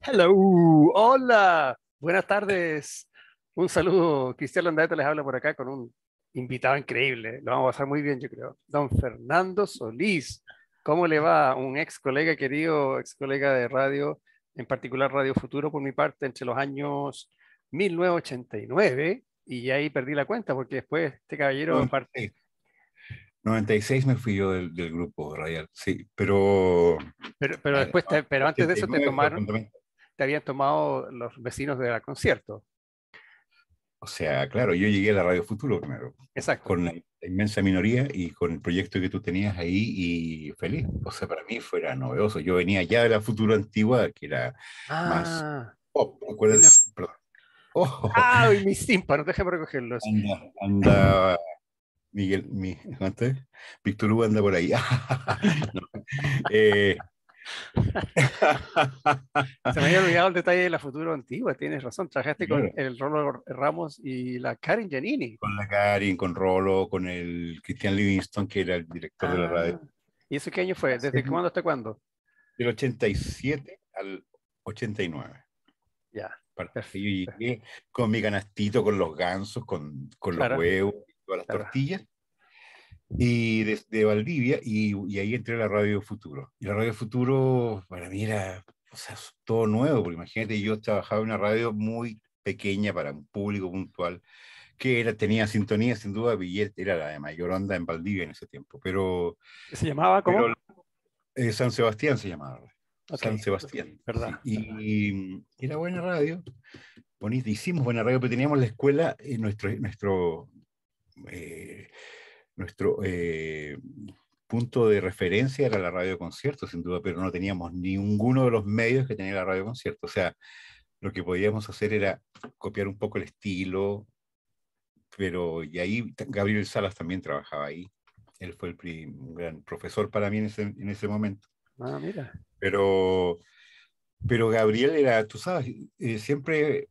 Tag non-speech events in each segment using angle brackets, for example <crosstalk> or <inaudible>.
Hello, hola, buenas tardes. Un saludo, Cristian Landeta les habla por acá con un invitado increíble. Lo vamos a pasar muy bien, yo creo. Don Fernando Solís, ¿cómo le va? Un ex colega querido, ex colega de radio, en particular Radio Futuro por mi parte, entre los años 1989 y ahí perdí la cuenta porque después este caballero parte 96 me fui yo del, grupo radial, sí, pero... Pero, eh, después, pero antes de eso te tomaron, te habían tomado los vecinos De la concierto. O sea, claro, yo llegué a la Radio Futuro primero. Exacto. Con la, inmensa minoría y con el proyecto que tú tenías ahí y feliz. O sea, para mí fuera novedoso. Yo venía ya de la Futuro antigua, que era más ah. pop. ¿Recuerdas? Oh. ¡Ay, mis tímpanos! Déjame recogerlos. Miguel, mi, ¿cuánto es? Víctor Hugo anda por ahí. <laughs> <laughs> Eh. <laughs> Se me había olvidado el detalle de la futuro antigua, tienes razón. Trabajaste con el Rolo Ramos y la Karin Giannini. Con la Karin, con Rolo, con el Cristian Livingston, que era el director de la ah. radio. ¿Y eso qué año fue? ¿Desde cuándo hasta cuándo? Del 87 al 89. Ya. con mi canastito, con los gansos, con, los huevos, las tortillas y de, Valdivia, y, ahí entré a la Radio Futuro. Y la Radio Futuro, para mí era todo nuevo, porque imagínate, yo trabajaba en una radio muy pequeña para un público puntual, que era, tenía sintonía, sin duda, Billet era la de mayor onda en Valdivia en ese tiempo, pero... ¿Se llamaba cómo? Eh, San Sebastián se llamaba. San Sebastián. ¿verdad? Y, era buena radio, bonita, hicimos buena radio, pero teníamos la escuela, en nuestro, nuestro eh, nuestro eh, punto de referencia era la radio concierto, sin duda, pero no teníamos ninguno de los medios que tenía la radio concierto. O sea, lo que podíamos hacer era copiar un poco el estilo, pero y ahí Gabriel Salas también trabajaba ahí. Él fue el gran profesor para mí en ese, en ese momento. Ah, mira. Pero, pero Gabriel era, tú sabes, eh, siempre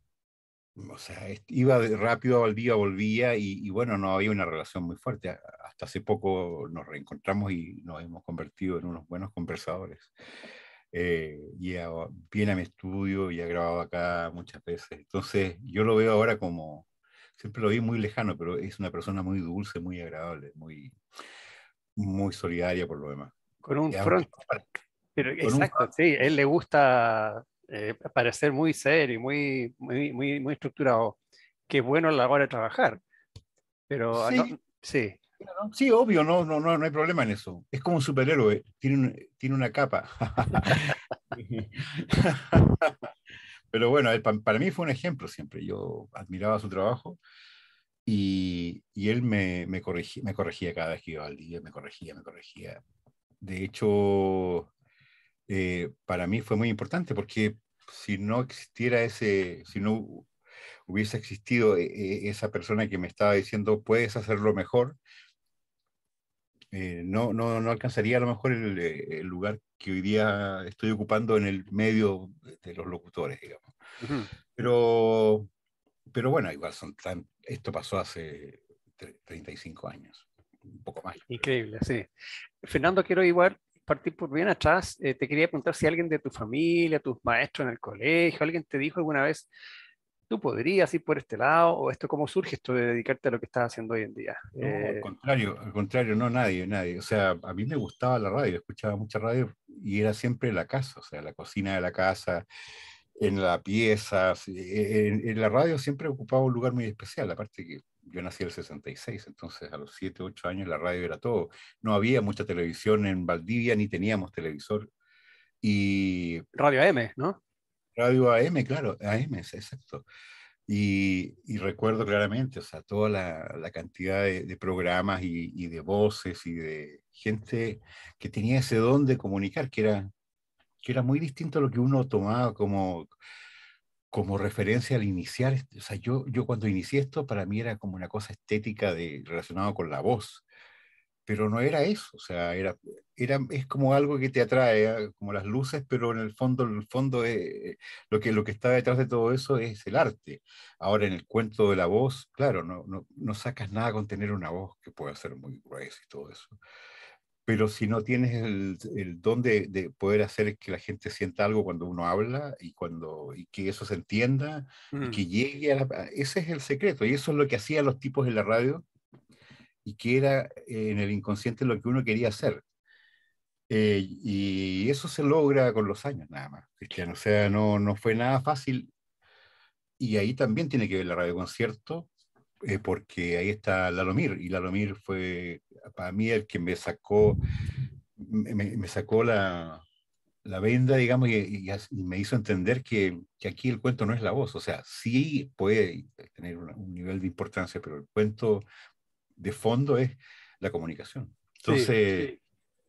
o sea, iba rápido volvía, volvía y, bueno, no había una relación muy fuerte. Hasta hace poco nos reencontramos y nos hemos convertido en unos buenos conversadores. Eh, y viene a mi estudio y ha grabado acá muchas veces. Entonces yo lo veo ahora como, siempre lo vi muy lejano, pero es una persona muy dulce, muy agradable, muy, muy solidaria por lo demás. Con un front. Pero, exacto, sí, él le gusta eh, parecer muy serio y muy, muy, muy, estructurado, que es bueno a la hora de trabajar. Pero ah, sí. sí. Sí, obvio, no, no, no, no hay problema en eso. Es como un superhéroe, tiene, tiene una capa. <laughs> Pero bueno, para mí fue un ejemplo siempre. Yo admiraba su trabajo y, y él me, me, me corregía cada vez que iba al día, me corregía, me corregía. De hecho, eh, para mí fue muy importante porque si no existiera ese, si no hubiese existido e-, e-, esa persona que me estaba diciendo, puedes hacerlo mejor, eh, no, no, no, alcanzaría a lo mejor el, eh, el, lugar que hoy día estoy ocupando en el medio de los locutores, digamos. pero, pero bueno, igual son tan, esto pasó hace 35 años, un poco más. Increíble, sí. Fernando, quiero igual partir por bien atrás, eh, te quería preguntar si alguien de tu familia, tus maestros en el colegio, alguien te dijo alguna vez, tú podrías ir por este lado, o esto, ¿cómo surge esto de dedicarte a lo que estás haciendo hoy en día? al eh, contrario, al contrario, no, nadie, nadie. O sea, a mí me gustaba la radio, escuchaba mucha radio y era siempre la casa, o sea, la cocina de la casa, en la pieza, e, e, en, en la radio siempre ocupaba un lugar muy especial, aparte que yo nací en el 66, entonces a los 7, 8 años la radio era todo. No había mucha televisión en Valdivia, ni teníamos televisor. Y... Radio AM, ¿no? Radio AM, claro, AM, exacto. Y, recuerdo claramente, o sea, toda la, cantidad de, programas y, de voces y de gente que tenía ese don de comunicar, que era, que era muy distinto a lo que uno tomaba como como referencia al iniciar, o sea, yo, yo cuando inicié esto para mí era como una cosa estética de, relacionada con la voz, pero no era eso, o sea, era, era, es como algo que te atrae, ah, como las luces, pero en el fondo, el fondo eh, lo, que, lo que está detrás de todo eso es el arte. Ahora, en el cuento de la voz, claro, no, no, no sacas nada con tener una voz que pueda ser muy gruesa y todo eso pero si no tienes el, don de, poder hacer que la gente sienta algo cuando uno habla y, cuando, y que eso se entienda, mm. que llegue a la... Ese es el secreto, y eso es lo que hacían los tipos en la radio, y que era eh, en el inconsciente lo que uno quería hacer. Eh, y eso se logra con los años, nada más, Cristian. O sea, no, no fue nada fácil. Y ahí también tiene que ver la radio concierto, eh, porque ahí está Lalomir, y Lalomir fue para mí el que me sacó, me, sacó la, la venda, digamos, y, me hizo entender que, que, aquí el cuento no es la voz, o sea, sí puede tener un, nivel de importancia, pero el cuento de fondo es la comunicación. Entonces,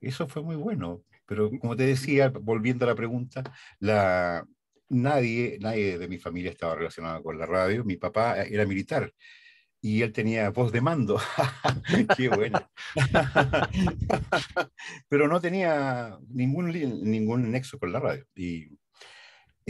eso fue muy bueno, pero mm, como te mm, mm. decía, volviendo a la pregunta, la, nadie, nadie de mi familia estaba relacionado con la radio, mi papá era militar, y él tenía voz de mando. <laughs> Qué bueno. <laughs> Pero no tenía ningún, ningún nexo con la radio. Y,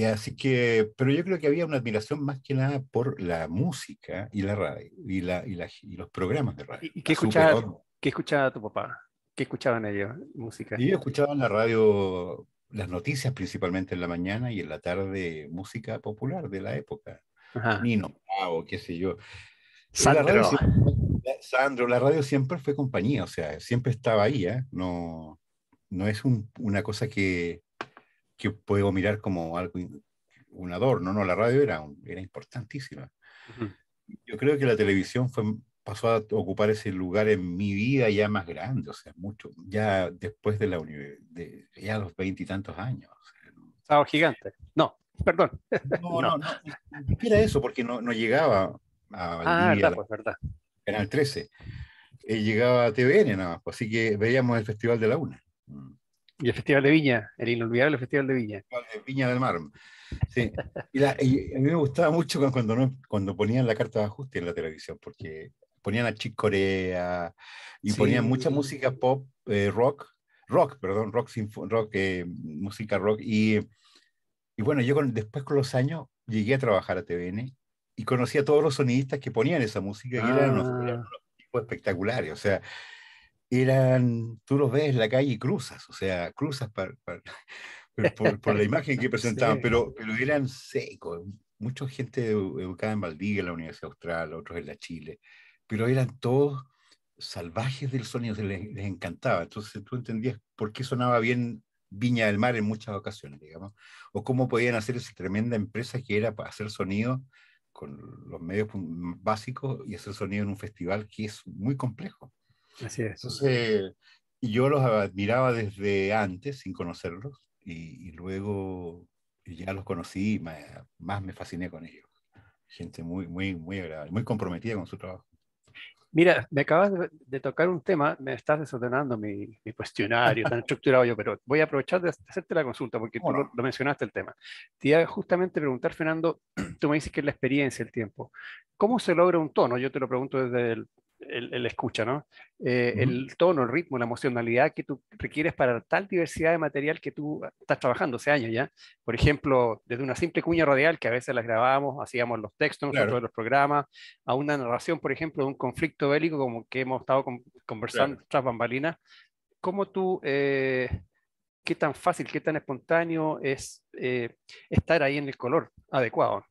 así que, pero yo creo que había una admiración más que nada por la música y la radio y, la, y, los programas de radio. ¿Y qué escuchaba, qué escuchaba tu papá? ¿Qué escuchaban ellos? Música. Y escuchaban la radio, las noticias principalmente en la mañana y en la tarde música popular de la época. Nino Bravo, qué sé yo. Sandro. La radio siempre fue compañía, o sea, siempre estaba ahí, ¿eh? No, no es una cosa que, que puedo mirar como algo, un adorno, no, la radio era, era importantísima. Yo creo que la televisión fue, pasó a ocupar ese lugar en mi vida ya más grande, o sea, mucho, ya después de la ya los veintitantos años. estaba gigante. No, perdón. No, <laughs> no, no, no, era eso, porque no, no llegaba ah, verdad, pues, verdad. el 13. Eh, llegaba a TVN nada más, pues, así que veíamos el Festival de la Una. Y el Festival de Viña, el inolvidable Festival de Viña. Festival de Viña del Mar. Sí. Y, a mí me gustaba mucho cuando, cuando ponían la carta de ajuste en la televisión, porque ponían a Chic Corea y ponían mucha música pop, eh, rock, rock, perdón, rock, rock eh, música rock. Y, y bueno, yo después con los años llegué a trabajar a TVN y conocía a todos los sonidistas que ponían esa música y eran unos, ah. espectaculares. O sea, eran, tú los ves en la calle y cruzas, o sea, cruzas <laughs> por, por, la imagen que <laughs> presentaban, pero, pero eran secos. Mucha gente educada en Valdivia, en la Universidad Austral, otros en la Chile, pero eran todos salvajes del sonido, se les, encantaba. Entonces tú entendías por qué sonaba bien Viña del Mar en muchas ocasiones, digamos, o cómo podían hacer esa tremenda empresa que era para hacer sonido con los medios básicos y hacer sonido en un festival que es muy complejo. Así es. Entonces, yo los admiraba desde antes, sin conocerlos, y, luego ya los conocí y más, me fasciné con ellos. Gente muy, muy, muy agradable, muy comprometida con su trabajo. Mira, me acabas de, tocar un tema, me estás desordenando mi, mi cuestionario tan <laughs> estructurado yo, pero voy a aprovechar de hacerte la consulta porque tú lo, mencionaste el tema. Te iba justamente preguntar, Fernando, <clears throat> tú me dices que es la experiencia, el tiempo. ¿Cómo se logra un tono? Yo te lo pregunto desde el el, escucha, ¿no? Eh, el tono, el ritmo, la emocionalidad que tú requieres para tal diversidad de material que tú estás trabajando hace años ya. Por ejemplo, desde una simple cuña radial que a veces las grabábamos, hacíamos los textos nosotros los programas, a una narración, por ejemplo, de un conflicto bélico como que hemos estado conversando tras bambalinas. ¿Cómo tú... Eh, qué tan fácil, qué tan espontáneo es eh, estar ahí en el color adecuado.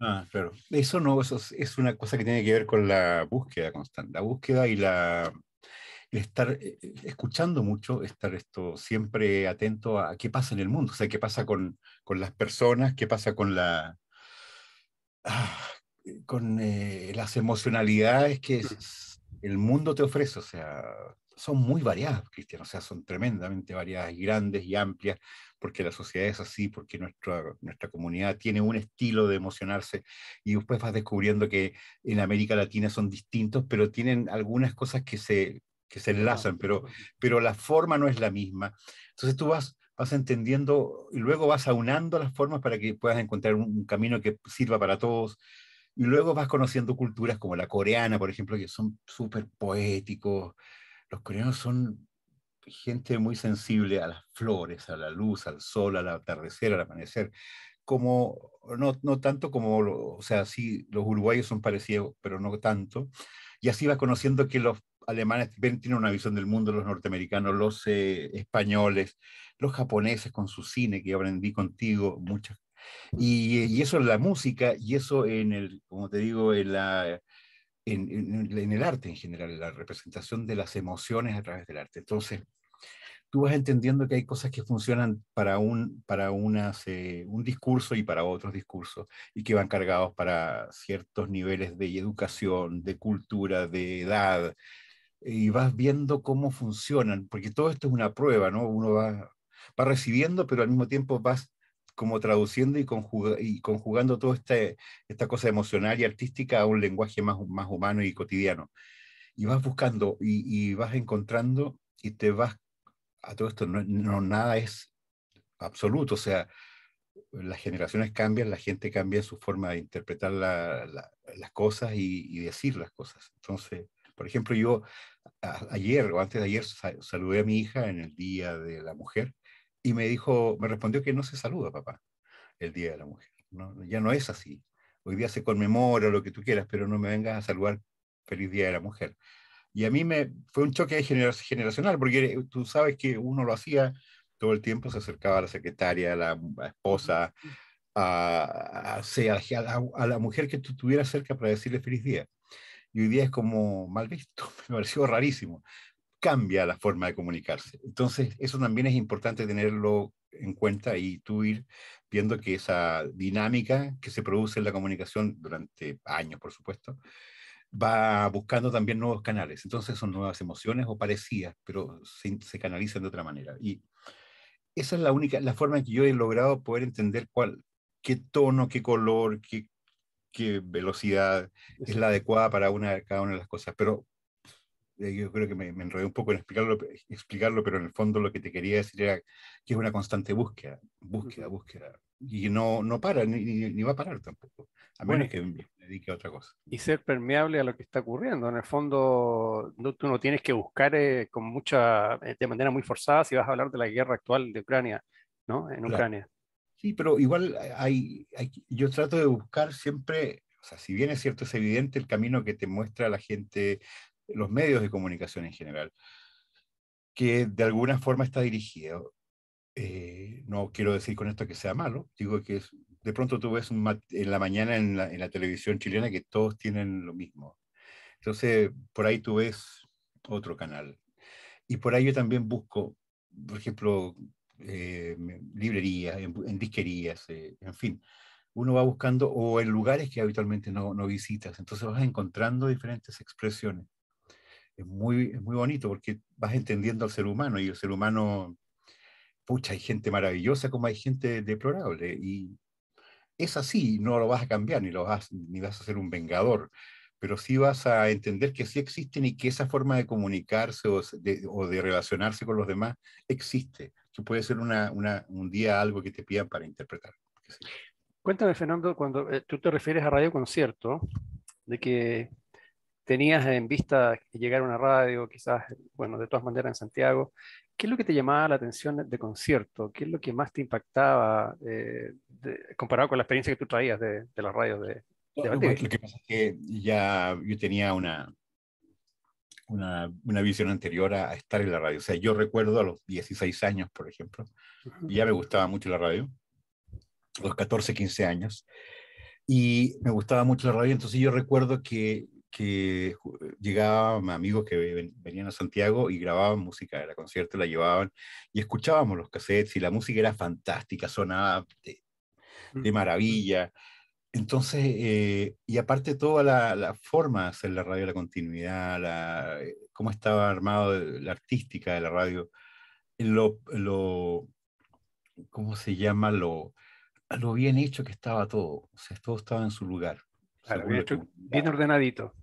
Ah, claro. Eso no, eso es, una cosa que tiene que ver con la búsqueda constante, la búsqueda y la estar eh, escuchando mucho, estar esto siempre atento a qué pasa en el mundo, o sea, qué pasa con, con las personas, qué pasa con la ah, con eh, las emocionalidades que mm. el mundo te ofrece, o sea, son muy variadas, Cristian, o sea, son tremendamente variadas y grandes y amplias, porque la sociedad es así, porque nuestra, nuestra comunidad tiene un estilo de emocionarse y después vas descubriendo que en América Latina son distintos, pero tienen algunas cosas que se, que se enlazan, pero, pero la forma no es la misma. Entonces tú vas, vas entendiendo y luego vas aunando las formas para que puedas encontrar un camino que sirva para todos y luego vas conociendo culturas como la coreana, por ejemplo, que son súper poéticos, los coreanos son gente muy sensible a las flores, a la luz, al sol, al atardecer, al amanecer, como, no, no tanto como, o sea, sí, los uruguayos son parecidos, pero no tanto. Y así vas conociendo que los alemanes tienen una visión del mundo, los norteamericanos, los eh, españoles, los japoneses con su cine, que aprendí contigo muchas. Y, y eso en la música, y eso en el, como te digo, en la en, el arte en general, la representación de las emociones a través del arte. Entonces, tú vas entendiendo que hay cosas que funcionan para un, para unas, eh, un discurso y para otros discursos, y que van cargados para ciertos niveles de educación, de cultura, de edad, y vas viendo cómo funcionan, porque todo esto es una prueba, ¿no? Uno va recibiendo, pero al mismo tiempo vas como traduciendo y, y conjugando toda este, esta cosa emocional y artística a un lenguaje más, más humano y cotidiano. Y vas buscando y, vas encontrando y te vas a todo esto. No, nada es absoluto, o sea, las generaciones cambian, la gente cambia su forma de interpretar las cosas y, decir las cosas. Entonces, por ejemplo, yo ayer o antes de ayer saludé a mi hija en el Día de la Mujer y me dijo, me respondió que no se saluda, papá, el Día de la Mujer. Ya no es así. Hoy día se conmemora lo que tú quieras, pero no me vengas a saludar feliz Día de la Mujer. Y a mí me fue un choque generacional, porque tú sabes que uno lo hacía todo el tiempo, se acercaba a la secretaria, a la, esposa, a, la, a la, mujer que tú tuvieras cerca para decirle feliz día. Y hoy día es como mal visto, <laughs> me pareció rarísimo cambia la forma de comunicarse. Entonces, eso también es importante tenerlo en cuenta y tú ir viendo que esa dinámica que se produce en la comunicación durante años, por supuesto, va buscando también nuevos canales. Entonces son nuevas emociones o parecidas, pero se, canalizan de otra manera. Y esa es la única, la forma en que yo he logrado poder entender cuál, qué tono, qué color, qué, qué velocidad es la adecuada para una, cada una de las cosas. Pero eh, yo creo que me, me, enredé un poco en explicarlo, explicarlo, pero en el fondo lo que te quería decir era que es una constante búsqueda, búsqueda, búsqueda. Y no, no para, ni, va a parar tampoco, a menos que me dedique a otra cosa. Y ser permeable a lo que está ocurriendo. En el fondo, tú no tienes que buscar eh, con mucha, eh, de manera muy forzada si vas a hablar de la guerra actual de Ucrania, ¿no? En Ucrania. Sí, pero igual hay, yo trato de buscar siempre o sea, si bien es cierto, es evidente el camino que te muestra la gente los medios de comunicación en general, que de alguna forma está dirigido. Eh, no quiero decir con esto que sea malo, digo que de pronto tú ves en la mañana en la, televisión chilena que todos tienen lo mismo. Entonces, por ahí tú ves otro canal. Y por ahí yo también busco, por ejemplo, eh, librerías, en, disquerías, eh, en fin uno va buscando o en lugares que habitualmente no, no, visitas. Entonces vas encontrando diferentes expresiones es muy, es muy bonito porque vas entendiendo al ser humano y el ser humano, pucha, hay gente maravillosa como hay gente deplorable y es así, no lo vas a cambiar ni, lo vas, ni vas a ser un vengador, pero sí vas a entender que sí existen y que esa forma de comunicarse o de, relacionarse con los demás existe, que puede ser una, una, un día algo que te pidan para interpretar. Cuéntame, Fernando, cuando eh, tú te refieres a radio concierto, de que tenías en vista llegar a una radio, quizás, bueno, de todas maneras en Santiago, ¿qué es lo que te llamaba la atención de concierto? ¿Qué es lo que más te impactaba eh, comparado con la experiencia que tú traías de, las radios de, Lo que pasa es que ya yo tenía una, una, una, visión anterior a estar en la radio. O sea, yo recuerdo a los 16 años, por ejemplo, ya me gustaba mucho la radio, los 14, 15 años, y me gustaba mucho la radio, entonces yo recuerdo que que eh, llegaban amigos que venían a Santiago y grababan música, la concierto, la llevaban y escuchábamos los cassettes y la música era fantástica, sonaba de, mm. maravilla. Entonces, eh, y aparte toda la, la, forma de hacer la radio, la continuidad, la, eh, cómo estaba armado la artística de la radio, lo, lo ¿cómo se llama? Lo, lo bien hecho que estaba todo, o sea, todo estaba en su lugar. bien ordenadito.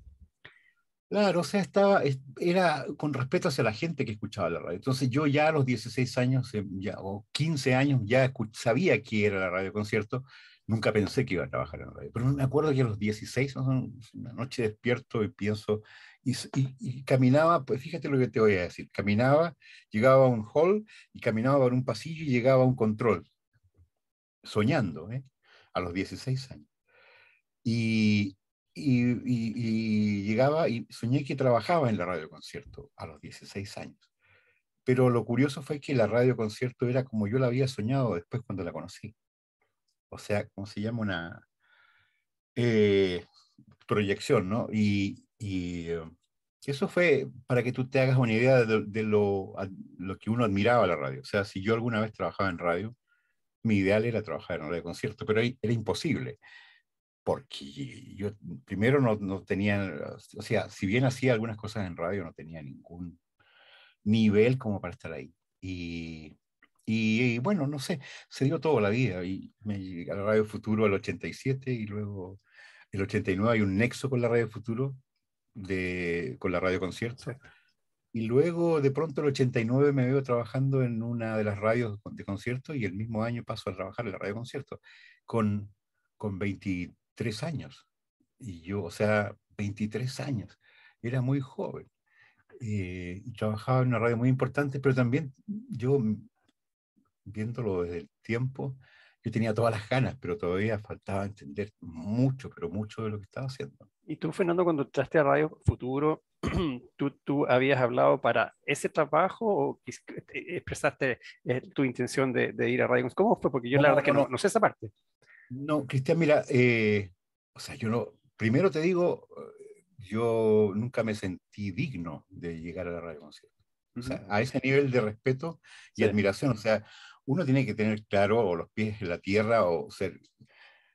Claro, o sea, estaba, era con respeto hacia la gente que escuchaba la radio. Entonces yo ya a los 16 años em, o 15 años ya sabía que era la radio concierto, nunca pensé que iba a trabajar en la radio. Pero me acuerdo que a los 16, una noche despierto y pienso, y, caminaba, pues fíjate lo que te voy a decir, caminaba, llegaba a un hall y caminaba por un pasillo y llegaba a un control, soñando, ¿eh? a los 16 años. Y, y, llegaba y soñé que trabajaba en la radio concierto a los 16 años. Pero lo curioso fue que la radio concierto era como yo la había soñado después cuando la conocí. O sea, como se llama una eh, proyección, ¿no? Y, eh, eso fue para que tú te hagas una idea de, lo, que uno admiraba la radio. O sea, si yo alguna vez trabajaba en radio, mi ideal era trabajar en radio concierto, pero era imposible porque yo primero no, no, tenía, o sea, si bien hacía algunas cosas en radio, no tenía ningún nivel como para estar ahí. Y, y, bueno, no sé, se dio toda la vida. Y me llegué a la Radio Futuro al 87 y luego el 89 hay un nexo con la Radio Futuro, de, con la Radio Concierto. Y luego, de pronto, el 89 me veo trabajando en una de las radios de concierto y el mismo año paso a trabajar en la radio concierto con, con 23 tres años. Y yo, o sea, 23 años. Era muy joven. Eh, y trabajaba en una radio muy importante, pero también yo, viéndolo desde el tiempo, yo tenía todas las ganas, pero todavía faltaba entender mucho, pero mucho de lo que estaba haciendo. Y tú, Fernando, cuando entraste a Radio Futuro, <clears throat> ¿tú, tú habías hablado para ese trabajo o eh, expresaste eh, tu intención de, ir a Radio? ¿Cómo fue? Porque yo la verdad que no, no, sé esa parte. No, Cristian, mira, eh, o sea, yo no, primero te digo, yo nunca me sentí digno de llegar a la radio O a ese nivel de respeto y admiración. O sea, uno tiene que tener claro los pies en la tierra o ser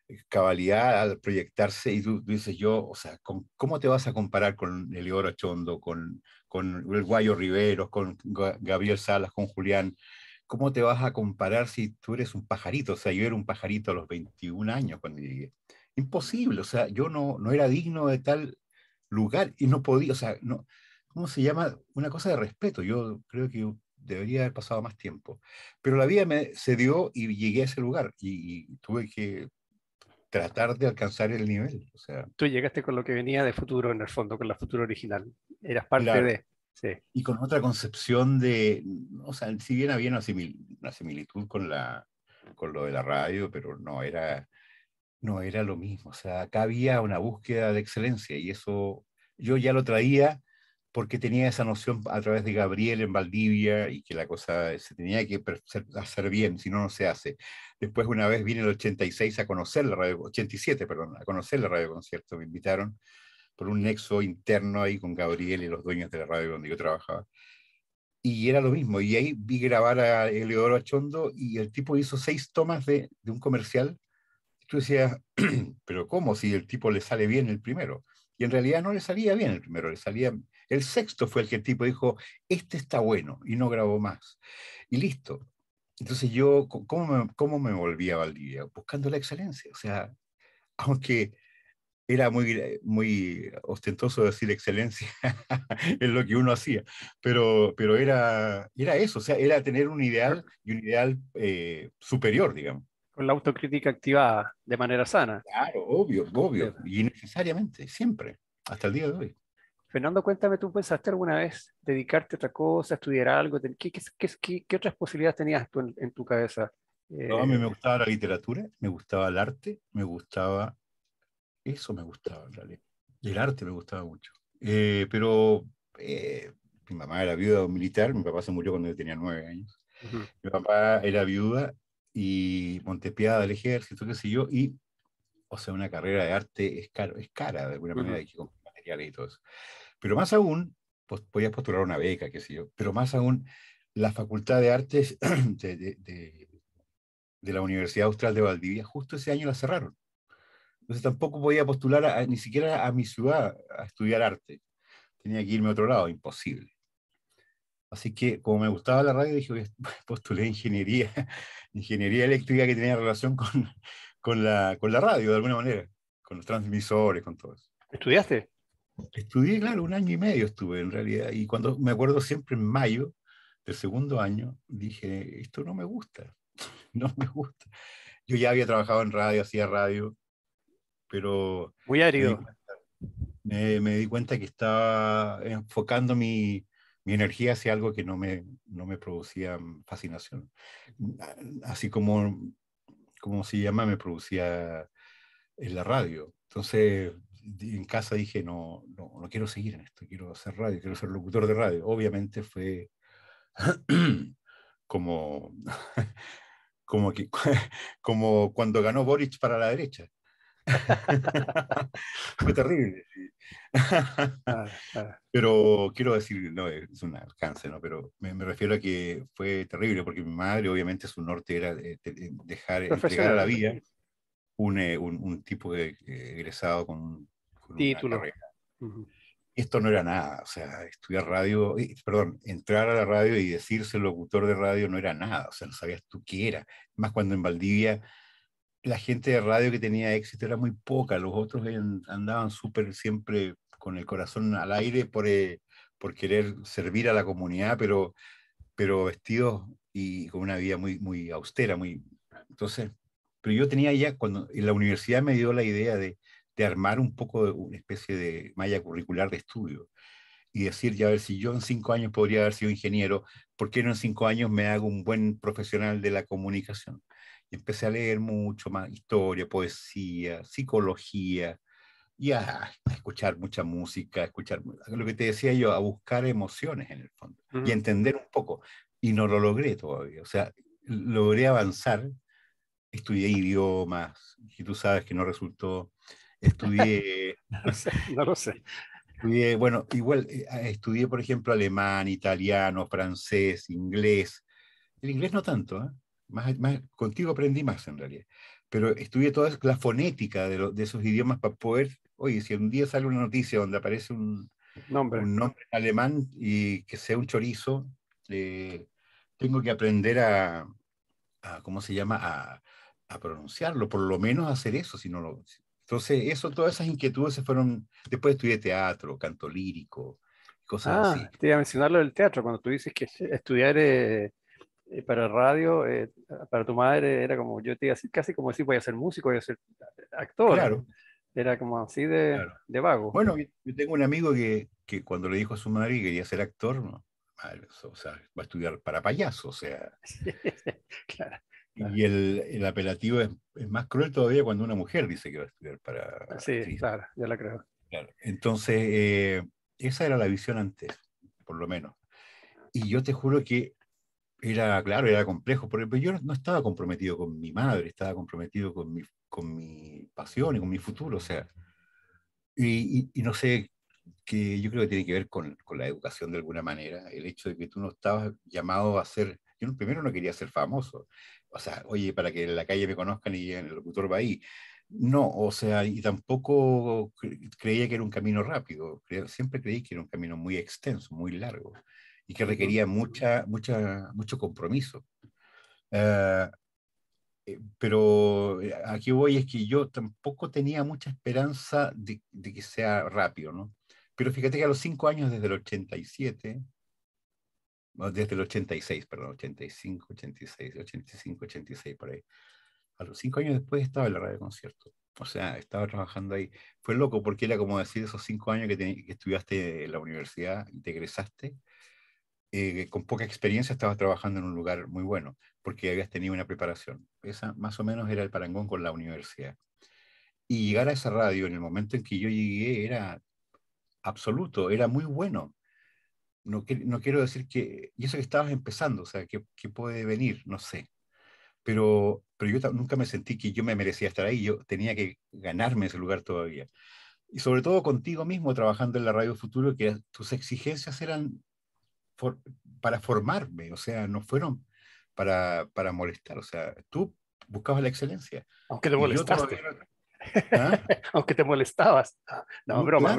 eh, cabalidad al proyectarse y tú, dices yo, o sea, ¿cómo te vas a comparar con Elior Chondo, con, con el Guayo Rivero, con Gabriel Salas, con Julián? ¿cómo te vas a comparar si tú eres un pajarito? O sea, yo era un pajarito a los 21 años cuando llegué. Imposible, o sea, yo no, no era digno de tal lugar y no podía, o sea, no, ¿cómo se llama? Una cosa de respeto. Yo creo que debería haber pasado más tiempo. Pero la vida me, se dio y llegué a ese lugar y, tuve que tratar de alcanzar el nivel. O sea, Tú llegaste con lo que venía de futuro, en el fondo, con la futuro original. Eras parte de. Y con otra concepción de, o sea, si bien había una, similitud con, la, con lo de la radio, pero no era, no era lo mismo. O sea, acá había una búsqueda de excelencia y eso yo ya lo traía porque tenía esa noción a través de Gabriel en Valdivia y que la cosa se tenía que hacer bien, si no, no se hace. Después una vez vine el 86 a conocer la radio, 87, perdón, a conocer la radio concierto, me invitaron por un nexo interno ahí con Gabriel y los dueños de la radio donde yo trabajaba. Y era lo mismo. Y ahí vi grabar a Eleodoro Achondo y el tipo hizo seis tomas de, un comercial. tú decías, <clears throat> pero ¿cómo si el tipo le sale bien el primero? Y en realidad no le salía bien el primero, le salía... El sexto fue el que el tipo dijo, este está bueno, y no grabó más. Y listo. Entonces yo, ¿cómo me, cómo me volví a Valdivia? Buscando la excelencia. O sea, aunque era muy, muy ostentoso decir excelencia <laughs> en lo que uno hacía, pero, pero era, era eso, o sea, era tener un ideal y un ideal eh, superior, digamos. Con la autocrítica activada de manera sana. Claro, obvio, obvio, y necesariamente, siempre, hasta el día de hoy. Fernando, cuéntame, ¿tú pensaste alguna vez dedicarte a otra cosa, estudiar algo? ¿Qué, qué, qué, qué otras posibilidades tenías tú en, tu cabeza? No, a mí eh, me gustaba la literatura, me gustaba el arte, me gustaba eso me gustaba en realidad. el arte me gustaba mucho. Eh, pero eh, mi mamá era viuda militar, mi papá se murió cuando yo tenía nueve años. Mi papá era viuda y Montepiada del ejército, qué sé yo, y, o sea, una carrera de arte es, caro, es cara, de alguna manera, hay que materiales y todo Pero más aún, pues, podías postular una beca, qué sé yo, pero más aún, la Facultad de Artes <clears throat> de la Universidad Austral de Valdivia, justo ese año la cerraron. Entonces tampoco podía postular a, ni siquiera a mi ciudad a estudiar arte. Tenía que irme a otro lado, imposible. Así que como me gustaba la radio, dije, <laughs> postulé ingeniería, <laughs> ingeniería eléctrica que tenía relación con, con, la, con la radio, de alguna manera, con los transmisores, con todo eso. ¿Estudiaste? Estudié, claro, un año y medio estuve en realidad. Y cuando me acuerdo siempre en mayo del segundo año, dije, esto no me gusta, <laughs> no me gusta. Yo ya había trabajado en radio, hacía radio, pero... Me di cuenta, que estaba enfocando mi, energía hacia algo que no me, producía fascinación. Así como, como se llama, me producía en la radio. Entonces, en casa dije, no, no, quiero seguir en esto, quiero hacer radio, quiero ser locutor de radio. Obviamente fue <clears throat> como, <laughs> como, <laughs> como cuando ganó Boric para la derecha. <laughs> Fue terrible. Pero quiero decir, no, es un alcance, ¿no? Pero me, refiero a que fue terrible porque mi madre, obviamente, su norte era dejar, entregar a la vida eh, un, tipo de, eh, egresado con, un título. Esto no era nada, o sea, estudiar radio, eh, perdón, entrar a la radio y decirse locutor de radio no era nada, o sea, no sabías tú qué era. Más cuando en Valdivia la gente de radio que tenía éxito era muy poca, los otros andaban súper siempre con el corazón al aire eh, por, querer servir a la comunidad, pero, pero vestidos y con una vida muy, austera, muy... Entonces, pero yo tenía ya, cuando en la universidad me dio la idea de, armar un poco una especie de malla curricular de estudio y decir, ya a ver, si yo en cinco años podría haber sido ingeniero, ¿por qué no en cinco años me hago un buen profesional de la comunicación? empecé a leer mucho más historia, poesía, psicología y a, escuchar mucha música, a escuchar lo que te decía yo, a buscar emociones en el fondo y entender un poco. Y no lo logré todavía, o sea, logré avanzar, estudié idiomas, y tú sabes que no resultó, estudié... <laughs> no sé. Estudié, bueno, igual eh, estudié, por ejemplo, alemán, italiano, francés, inglés. El inglés no tanto, ¿eh? Más, contigo aprendí más en realidad. Pero estudié toda la fonética de, de esos idiomas para poder, oye, si un día sale una noticia donde aparece un nombre, un nombre en alemán y que sea un chorizo, eh, tengo que aprender a, ¿cómo se llama? A, pronunciarlo, por lo menos hacer eso, si no lo... Entonces, eso, todas esas inquietudes se fueron... Después estudié teatro, canto lírico, cosas ah, así. Te iba a mencionar lo del teatro, cuando tú dices que estudiar eh, eh, para el radio, eh, para tu madre, era como, yo te iba casi como decir, voy a ser músico, voy a ser actor. Claro. Era como así de, de vago. Bueno, yo tengo un amigo que, que, cuando le dijo a su madre que quería ser actor, ¿no? o sea, va a estudiar para payaso, o sea. <laughs> claro. Y el, el apelativo es, más cruel todavía cuando una mujer dice que va a estudiar para. Sí, sí. claro, ya la creo. Claro. Entonces, eh, esa era la visión antes, por lo menos. Y yo te juro que era, claro, era complejo, porque pues, yo no estaba comprometido con mi madre, estaba comprometido con mi, con mi pasión y con mi futuro, o sea, y, no sé, que yo creo que tiene que ver con, con, la educación de alguna manera, el hecho de que tú no estabas llamado a ser, yo primero no quería ser famoso, o sea, oye, para que en la calle me conozcan y en el locutor va ahí, no, o sea, y tampoco creía que era un camino rápido, siempre creí que era un camino muy extenso, muy largo y que requería mucha, mucha, mucho compromiso. Eh, eh, pero eh, aquí voy es que yo tampoco tenía mucha esperanza de, que sea rápido, ¿no? Pero fíjate que a los cinco años, desde el 87, desde el 86, perdón, 85, 86, 85, 86, por ahí, a los cinco años después estaba en la radio de concierto. O sea, estaba trabajando ahí. Fue loco porque era como decir esos cinco años que, estudiaste en la universidad y egresaste eh, con poca experiencia estabas trabajando en un lugar muy bueno, porque habías tenido una preparación. Esa más o menos era el parangón con la universidad. Y llegar a esa radio en el momento en que yo llegué era absoluto, era muy bueno. No, no quiero decir que, y eso que estabas empezando, o sea, ¿qué, puede venir? No sé. Pero, pero yo nunca me sentí que yo me merecía estar ahí, yo tenía que ganarme ese lugar todavía. Y sobre todo contigo mismo, trabajando en la Radio Futuro, que tus exigencias eran para formarme, o sea, no fueron para, para molestar, o sea, tú buscabas la excelencia. Aunque te molestaste. ¿Ah? <laughs> Aunque te molestabas. Ah, no, broma.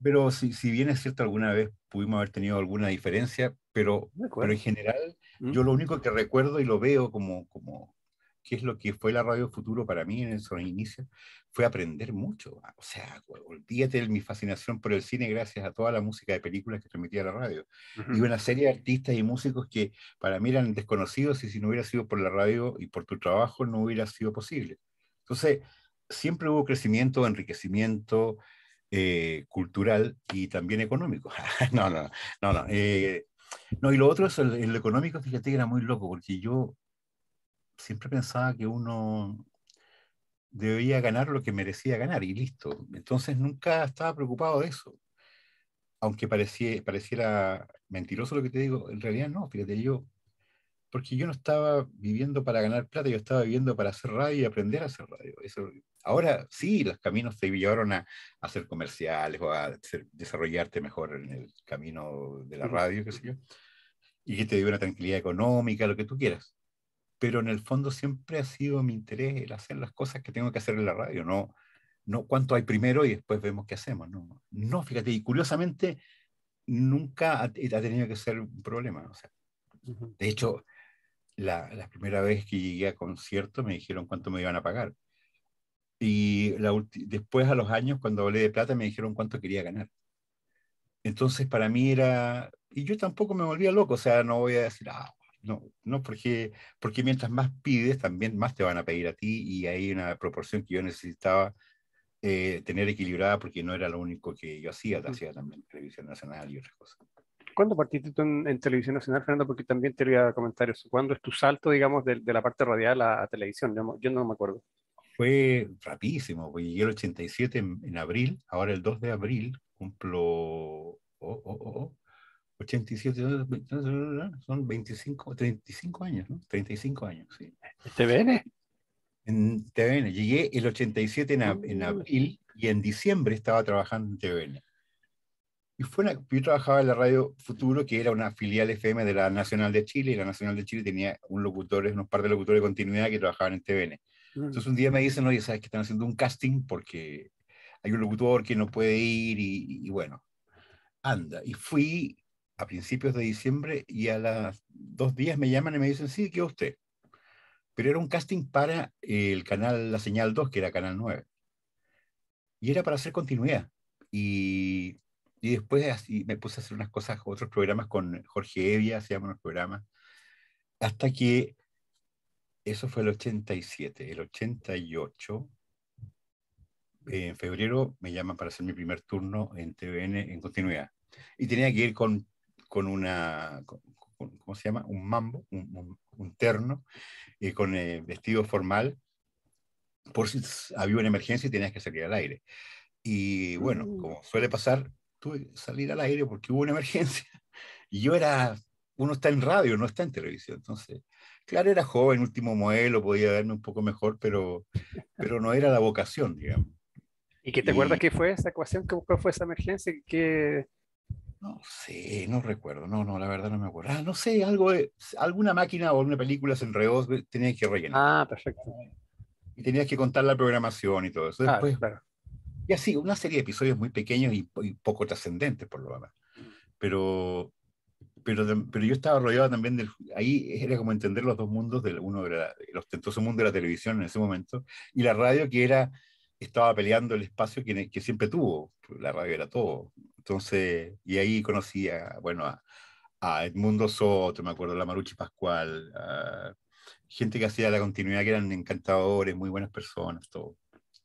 pero si, bien es cierto, alguna vez pudimos haber tenido alguna diferencia, pero, pero en general, ¿Mm? yo lo único que recuerdo y lo veo como, como, qué es lo que fue la Radio Futuro para mí en esos inicios, fue aprender mucho. O sea, olvídate de mi fascinación por el cine gracias a toda la música de películas que transmitía la radio. Y una serie de artistas y músicos que para mí eran desconocidos y si no hubiera sido por la radio y por tu trabajo no hubiera sido posible. Entonces, siempre hubo crecimiento, enriquecimiento eh, cultural y también económico. <laughs> no, no, no, no. Eh, no, y lo otro es el, el económico, fíjate que era muy loco, porque yo siempre pensaba que uno debía ganar lo que merecía ganar y listo. Entonces nunca estaba preocupado de eso. Aunque pareciera mentiroso lo que te digo, en realidad no, fíjate, yo, porque yo no estaba viviendo para ganar plata, yo estaba viviendo para hacer radio y aprender a hacer radio. Eso, ahora sí, los caminos te llevaron a, hacer comerciales o a desarrollarte mejor en el camino de la radio, qué sé yo, y que te dio una tranquilidad económica, lo que tú quieras pero en el fondo siempre ha sido mi interés el hacer las cosas que tengo que hacer en la radio, no, no cuánto hay primero y después vemos qué hacemos. No, no fíjate, y curiosamente nunca ha, tenido que ser un problema. O sea, De hecho, la, primera vez que llegué a concierto me dijeron cuánto me iban a pagar. Y después a los años, cuando hablé de plata, me dijeron cuánto quería ganar. Entonces, para mí era, y yo tampoco me volvía loco, o sea, no voy a decir, ah, no, no porque, porque mientras más pides, también más te van a pedir a ti y hay una proporción que yo necesitaba eh, tener equilibrada porque no era lo único que yo hacía, hacía también televisión nacional y otras cosas. ¿Cuándo partiste tú en, televisión nacional, Fernando? Porque también te voy a comentar ¿Cuándo es tu salto, digamos, de, la parte radial a, televisión? Yo, no me acuerdo fue rapidísimo, llegué el 87 en, abril, ahora el 2 de abril cumplo, oh, oh, oh, 87, son 25, 35 años, ¿no? 35 años, sí. ¿TVN? En TVN. Llegué el 87 en, abril y en diciembre estaba trabajando en TVN. Y fue yo trabajaba en la radio Futuro, que era una filial FM de la Nacional de Chile, y la Nacional de Chile tenía un locutor, unos par de locutores de continuidad que trabajaban en TVN. Entonces un día me dicen, oye, ¿sabes que están haciendo un casting? Porque hay un locutor que no puede ir y, y bueno, anda. Y fui a principios de diciembre y a las dos días me llaman y me dicen, sí, ¿qué usted? Pero era un casting para eh, el canal La Señal 2, que era Canal 9. Y era para hacer continuidad. Y, y después así me puse a hacer unas cosas, otros programas con Jorge Evia, hacíamos llaman los programas, hasta que eso fue el 87, el 88. En febrero me llaman para hacer mi primer turno en TVN en continuidad. Y tenía que ir con con una, ¿cómo se llama? Un mambo, un, terno, y con el vestido formal, por si había una emergencia y tenías que salir al aire. Y bueno, mm. como suele pasar, tuve que salir al aire porque hubo una emergencia. <laughs> Y yo era, uno está en radio, no está en televisión. Entonces, claro, era joven, último modelo, podía verme un poco mejor, pero, pero no era la vocación, digamos. ¿Y qué te acuerdas qué fue esa ecuación? ¿Qué fue esa emergencia? ¿Qué, no sé, no recuerdo, no, no, la verdad no me acuerdo. Ah, no sé, algo, eh, alguna máquina o alguna película se enredó, tenías que rellenar. Ah, perfecto. Y tenías que contar la programación y todo eso. Después, claro. Y así, una serie de episodios muy pequeños y, poco trascendentes por lo demás. Pero, pero, pero, yo estaba rodeado también del, ahí era como entender los dos mundos, del, uno era el ostentoso mundo de la televisión en ese momento, y la radio que era, estaba peleando el espacio que, que siempre tuvo, la radio era todo, entonces, y ahí conocí a, bueno, a, Edmundo Soto, me acuerdo, la Maruchi Pascual, gente que hacía la continuidad, que eran encantadores, muy buenas personas, todo.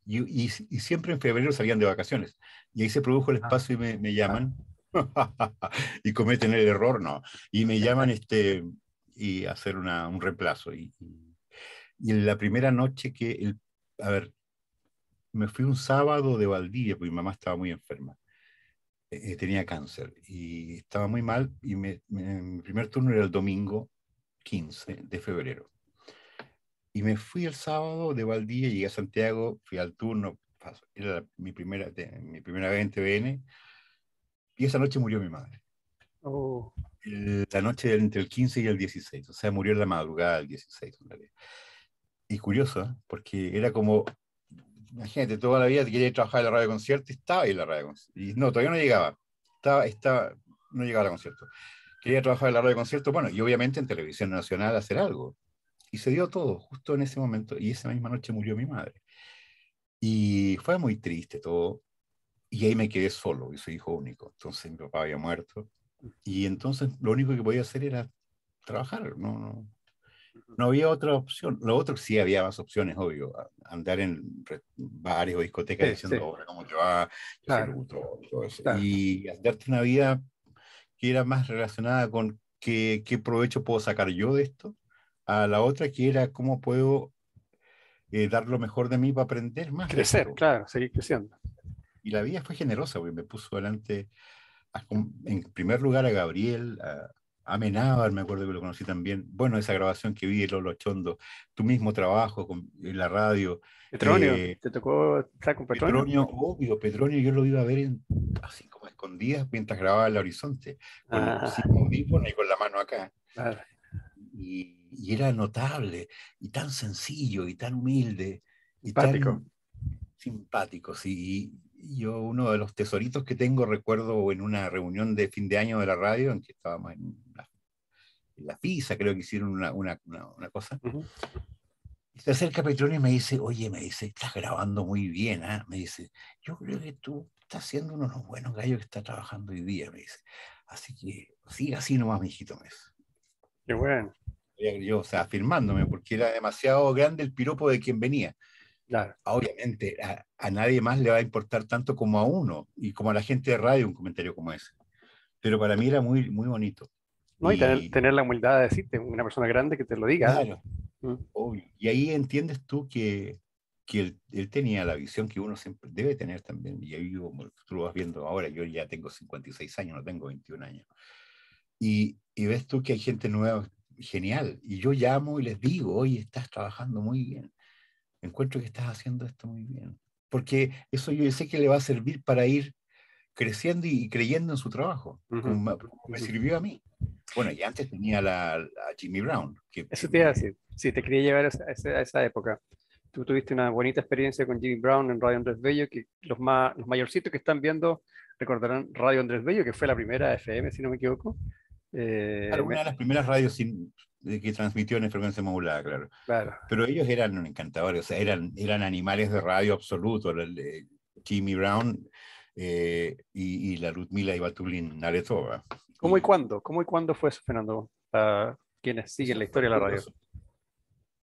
Y, y, siempre en febrero salían de vacaciones. Y ahí se produjo el ah. espacio y me, ah. llaman. <laughs> y cometen el error, no. Y me llaman este, y hacer una, un reemplazo. Y, y, en la primera noche que, a ver, me fui un sábado de Valdivia, porque mi mamá estaba muy enferma. Eh, eh, tenía cáncer y estaba muy mal y mi primer turno era el domingo 15 de febrero. Y me fui el sábado de Valdivia, llegué a Santiago, fui al turno, era mi primera, mi primera vez en TVN, y esa noche murió mi madre. Oh. La noche entre el 15 y el 16, o sea, murió en la madrugada del 16. Y curioso, ¿eh? porque era como imagínate, toda la vida te quería trabajar en la radio concierto y estaba ahí en la radio concierto. Y no, todavía no llegaba. Estaba, estaba, no llegaba al concierto. Quería trabajar en la radio concierto, bueno, y obviamente en televisión nacional hacer algo. Y se dio todo, justo en ese momento. Y esa misma noche murió mi madre. Y fue muy triste todo. Y ahí me quedé solo, y soy hijo único. Entonces mi papá había muerto. Y entonces lo único que podía hacer era trabajar, no, no, no había otra opción. Lo otro sí había más opciones, obvio. Andar en bares o discotecas diciendo, cómo te va, Y darte una vida que era más relacionada con qué, qué, provecho puedo sacar yo de esto, a la otra que era cómo puedo eh, dar lo mejor de mí para aprender más. Crecer, claro, seguir creciendo. Y la vida fue generosa, porque me puso delante, en primer lugar, a Gabriel, a Amenaban, me acuerdo que lo conocí también. Bueno, esa grabación que vi de Lolo Chondo, tu mismo trabajo con en la radio. Petronio, eh, ¿te tocó estar con Petronio? Petronio, obvio, Petronio yo lo iba a ver así como escondidas mientras grababa El Horizonte, con ah. y con la mano acá. Y, era notable, y tan sencillo, y tan humilde, y simpático. tan simpático, sí yo uno de los tesoritos que tengo recuerdo en una reunión de fin de año de la radio, en que estábamos en, la pizza, creo que hicieron una, cosa. se acerca Petronio y me dice, oye, me dice, estás grabando muy bien, ¿ah?", me dice, yo creo que tú estás siendo uno de los buenos gallos que está trabajando hoy día, me dice. Así que sí, así nomás, mijito, me dice. Qué bueno. Yo, o sea, afirmándome, porque era demasiado grande el piropo de quien venía. Ah, obviamente, a, nadie más le va a importar tanto como a uno y como a la gente de radio un comentario como ese. Pero para mí era muy, muy bonito. No, y, tener, la humildad de decirte, una persona grande que te lo diga. ¿eh? Claro, mm. Y ahí entiendes tú que, él, tenía la visión que uno siempre debe tener también. Y ahí tú lo vas viendo ahora, yo ya tengo 56 años, no tengo 21 años. Y, y ves tú que hay gente nueva, genial. Y yo llamo y les digo, oye, estás trabajando muy bien encuentro que estás haciendo esto muy bien. Porque eso yo sé que le va a servir para ir creciendo y creyendo en su trabajo, me sirvió a mí. Bueno, y antes tenía la, Jimmy Brown. Que, Eso te iba a decir, sí, te quería llevar a esa, época. Tú tuviste una bonita experiencia con Jimmy Brown en Radio Andrés Bello, que los, los mayorcitos que están viendo recordarán Radio Andrés Bello, que fue la primera FM, si no me equivoco, eh, una de las primeras radios eh, que transmitió en frecuencia modulada, claro. Pero ellos eran encantadores, eran, eran animales de radio absoluto. Jimmy Brown eh, y, y, la Ludmila Ibatulin Naretova. ¿Cómo y cuándo? ¿Cómo y cuándo fue eso, Fernando? Para quienes siguen la historia de la radio.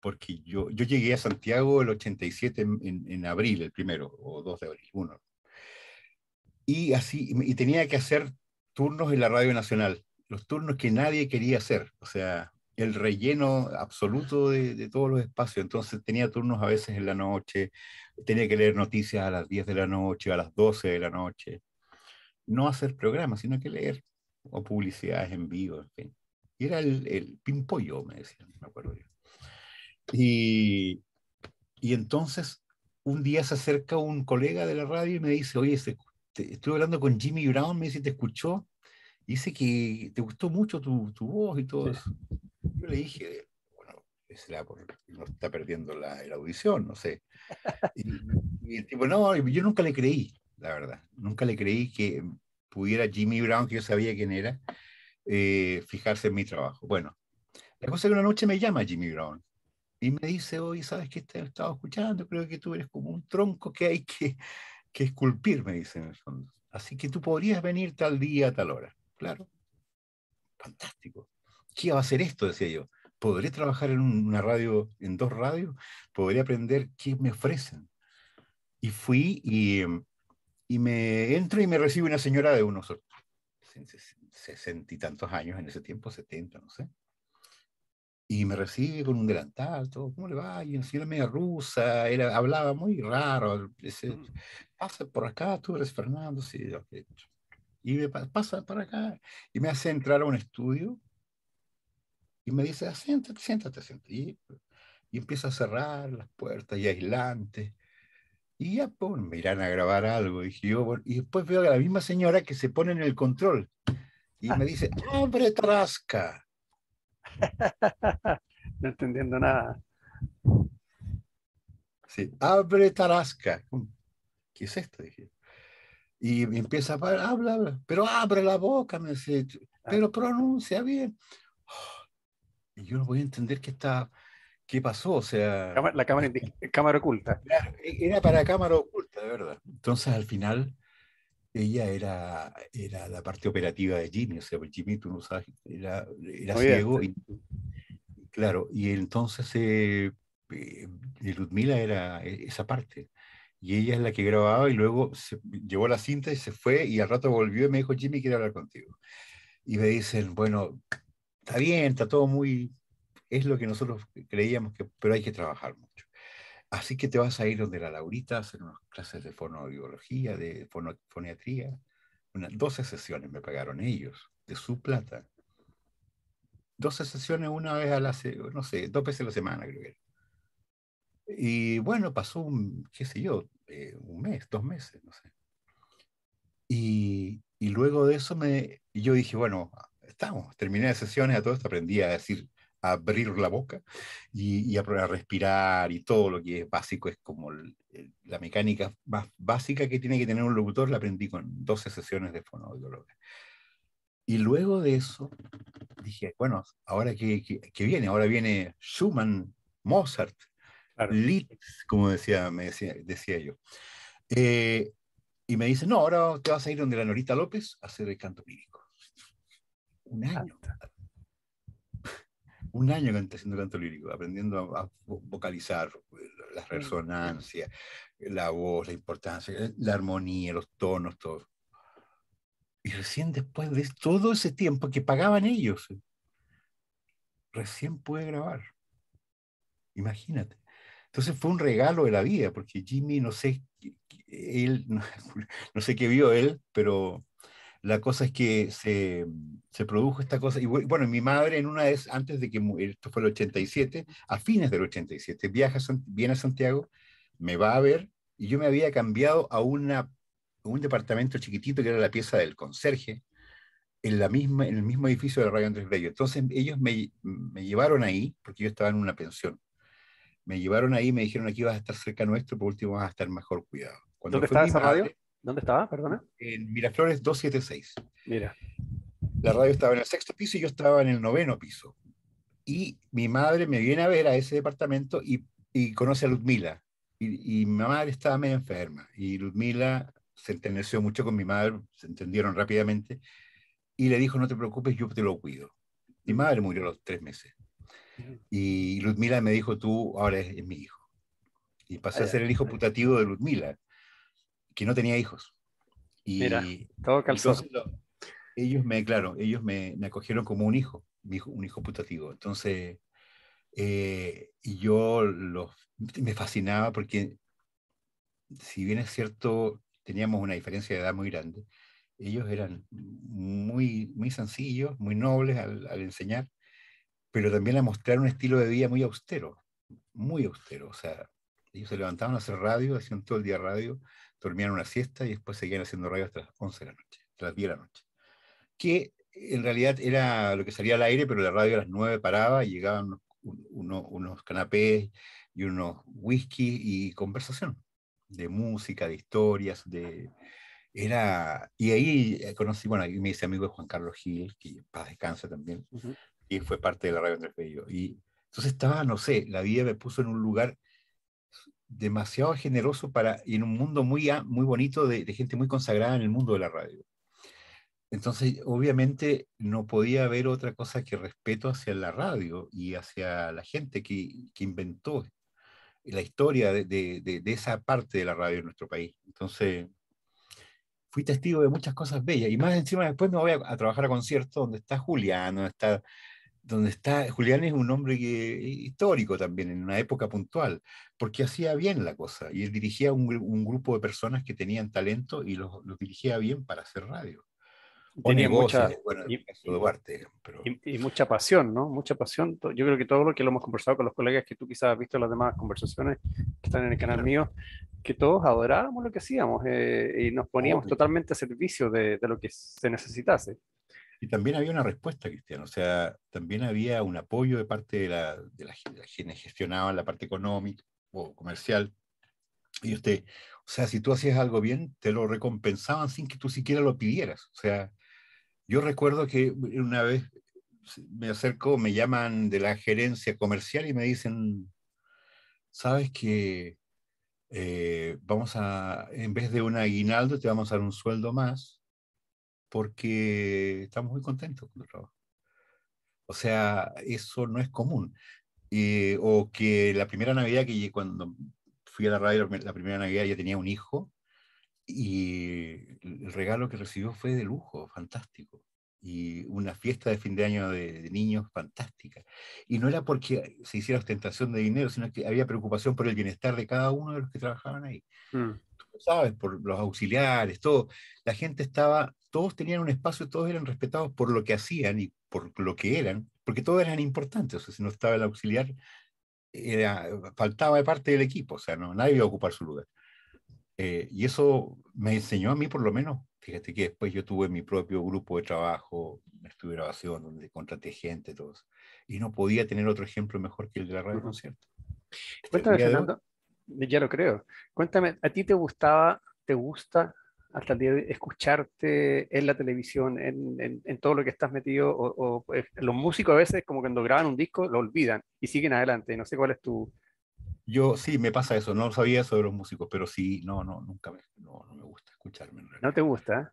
Porque yo, yo llegué a Santiago el 87 en, en abril, el primero, o 2 de abril, uno. Y así, y tenía que hacer turnos en la Radio Nacional los turnos que nadie quería hacer, o sea, el relleno absoluto de, todos los espacios. Entonces tenía turnos a veces en la noche, tenía que leer noticias a las 10 de la noche, a las 12 de la noche. No hacer programas, sino que leer o publicidades en vivo, en fin. Y era el, pimpollo, me decían, me acuerdo yo. Y, entonces un día se acerca un colega de la radio y me dice, oye, estuve hablando con Jimmy Brown, me dice, ¿te escuchó? dice que te gustó mucho tu, voz y todo eso. Yo le dije, bueno, no está perdiendo la, audición, no sé. Y, el tipo, no, yo nunca le creí, la verdad. Nunca le creí que pudiera Jimmy Brown, que yo sabía quién era, eh, fijarse en mi trabajo. Bueno, la cosa es que una noche me llama Jimmy Brown y me dice, hoy sabes que te he estado escuchando, creo que tú eres como un tronco que hay que, que esculpir, me dice en el fondo. Así que tú podrías venir tal día, tal hora. Claro. Fantástico. ¿Qué va a hacer esto? Decía yo. ¿Podré trabajar en una radio, en dos radios? ¿Podré aprender qué me ofrecen? Y fui y, y me entro y me recibe una señora de unos sesenta y tantos años en ese tiempo, setenta, no sé. Y me recibe con un delantal, todo, ¿cómo le va? Y una señora media rusa, hablaba muy raro. Dice, mm. pasa por acá, tú eres Fernando. Sí, okay. Y me pasa para acá y me hace entrar a un estudio y me dice, siéntate, siéntate, siéntate. Y, y, empieza a cerrar las puertas y aislantes Y ya, me irán a grabar algo. Y, yo, y después veo a la misma señora que se pone en el control y me dice, abre Tarasca. <laughs> no entendiendo nada. Sí, abre Tarasca. ¿Qué es esto? Dije y empieza a hablar, pero abre la boca, me dice, ah. pero pronuncia bien. y yo no voy a entender qué está, qué pasó, o sea... La cámara, <laughs> cámara oculta. E, era, para cámara oculta, de verdad. Entonces, al final, ella era, era la parte operativa de Jimmy, o sea, pues, Jimmy, tú no sabes, era, ciego. Y, claro, y entonces eh, eh Ludmila era e, esa parte y ella es la que grababa y luego se, llevó la cinta y se fue y al rato volvió y me dijo, Jimmy, quiero hablar contigo. Y me dicen, bueno, está bien, está todo muy, es lo que nosotros creíamos que, pero hay que trabajar mucho. Así que te vas a ir donde la Laurita a hacer unas clases de fonobiología, de fono, foniatría. Unas 12 sesiones me pagaron ellos, de su plata. 12 sesiones una vez a la, no sé, dos veces a la semana creo que era. Y bueno, pasó, un, qué sé yo, eh, un mes, dos meses, no sé. Y, y, luego de eso me, yo dije, bueno, estamos, terminé de sesiones, a todo esto aprendí a decir, a abrir la boca y, a, respirar y todo lo que es básico, es como la mecánica más básica que tiene que tener un locutor, la aprendí con 12 sesiones de fonoaudióloga. Y luego de eso dije, bueno, ahora que, que viene, ahora viene Schumann, Mozart, claro. como decía, me decía, yo. Eh, y me dice, no, ahora te vas a ir donde la Norita López a hacer el canto lírico. <laughs> Un año. Un año haciendo canto lírico, aprendiendo a, vocalizar eh, la resonancia, la voz, la importancia, eh, la armonía, los tonos, todo. Y recién después de todo ese tiempo que pagaban ellos, recién pude grabar. Imagínate. Entonces fue un regalo de la vida, porque Jimmy, no sé, él, <laughs> no, sé qué vio él, pero la cosa es que se, produjo esta cosa. Y bueno, mi madre en una vez, antes de que, esto fue el 87, a fines del 87, viaja, viene a Santiago, me va a ver, y yo me había cambiado a una, un departamento chiquitito que era la pieza del conserje, en, la misma, en el mismo edificio de Radio Andrés Bello. Entonces ellos me, me llevaron ahí, porque yo estaba en una pensión me llevaron ahí y me dijeron aquí vas a estar cerca nuestro, por último vas a estar mejor cuidado. ¿Dónde estaba esa radio? ¿Dónde estaba? Perdona. En Miraflores 276. Mira. La radio estaba en el sexto piso y yo estaba en el noveno piso. Y mi madre me viene a ver a ese departamento y, conoce a Ludmila. Y, y mi madre estaba medio enferma. Y Ludmila se enterneció mucho con mi madre, se entendieron rápidamente. Y le dijo, no te preocupes, yo te lo cuido. Mi madre murió a los tres meses. Y Ludmila me dijo, tú ahora es, mi hijo. Y pasé a ser el hijo putativo de Ludmila, que no tenía hijos. Y todo calzó. ellos me, claro, ellos me, acogieron como un hijo, un hijo putativo. Entonces, eh, y yo los, me fascinaba porque, si bien es cierto, teníamos una diferencia de edad muy grande, ellos eran muy, muy sencillos, muy nobles al enseñar, pero también a mostrar un estilo de vida muy austero, muy austero. O sea, ellos se levantaban a hacer radio, hacían todo el día radio, dormían una siesta y después seguían haciendo radio hasta las 11 de la noche, hasta las 10 de la noche. Que en realidad era lo que salía al aire, pero la radio a las 9 paraba y llegaban unos canapés y unos whisky y conversación de música, de historias, de... Era, y ahí eh, conocí, bueno, ahí me hice amigo de Juan Carlos Gil, que paz descansa también, y fue parte de la radio Andrés Bello. Y entonces estaba, no sé, la vida me puso en un lugar demasiado generoso para, y en un mundo muy, muy bonito de, gente muy consagrada en el mundo de la radio. Entonces, obviamente, no podía haber otra cosa que respeto hacia la radio y hacia la gente que, que inventó la historia de, de, esa parte de la radio en nuestro país. Entonces, fui testigo de muchas cosas bellas. Y más encima, después me voy a, a trabajar a conciertos donde está Julián, donde está donde está, Julián es un hombre eh, histórico también, en una época puntual, porque hacía bien la cosa y él dirigía un, grupo de personas que tenían talento y los, dirigía bien para hacer radio. Tenía mucha, bueno, y, y, mucha pasión, ¿no? Mucha pasión. Yo creo que todo lo que lo hemos conversado con los colegas que tú quizás has visto en las demás conversaciones que están en el canal mío, que todos adorábamos lo que hacíamos eh, y nos poníamos totalmente a servicio de, de lo que se necesitase. Y también había una respuesta, Cristian, o sea, también había un apoyo de parte de la, de la, quienes gestionaban la parte económica o comercial. Y usted, o sea, si tú hacías algo bien, te lo recompensaban sin que tú siquiera lo pidieras. O sea, yo recuerdo que una vez me acerco, me llaman de la gerencia comercial y me dicen, sabes que eh, vamos a, en vez de un aguinaldo, te vamos a dar un sueldo más porque estamos muy contentos con el trabajo. O sea, eso no es común. Eh, o que la primera Navidad que cuando fui a la radio, la primera Navidad ya tenía un hijo y el regalo que recibió fue de lujo, fantástico. Y una fiesta de fin de año de, niños fantástica. Y no era porque se hiciera ostentación de dinero, sino que había preocupación por el bienestar de cada uno de los que trabajaban ahí. Mm sabes, por los auxiliares, todo. La gente estaba, todos tenían un espacio, todos eran respetados por lo que hacían y por lo que eran, porque todos eran importantes. O sea, si no estaba el auxiliar, faltaba de parte del equipo, o sea, no, nadie iba a ocupar su lugar. Eh, y eso me enseñó a mí, por lo menos, fíjate que después yo tuve mi propio grupo de trabajo, estuve grabación, donde contraté gente, todos. Y no podía tener otro ejemplo mejor que el de la radio concierto. Fernando, ya lo creo. Cuéntame, ¿a ti te gustaba, te gusta hasta el día de escucharte en la televisión, en, todo lo que estás metido? O, eh, los músicos a veces, como cuando graban un disco, lo olvidan y siguen adelante. No sé cuál es tu... Yo sí, me pasa eso, no sabía eso de los músicos, pero sí, no, no, nunca me, gusta escucharme. ¿No te gusta?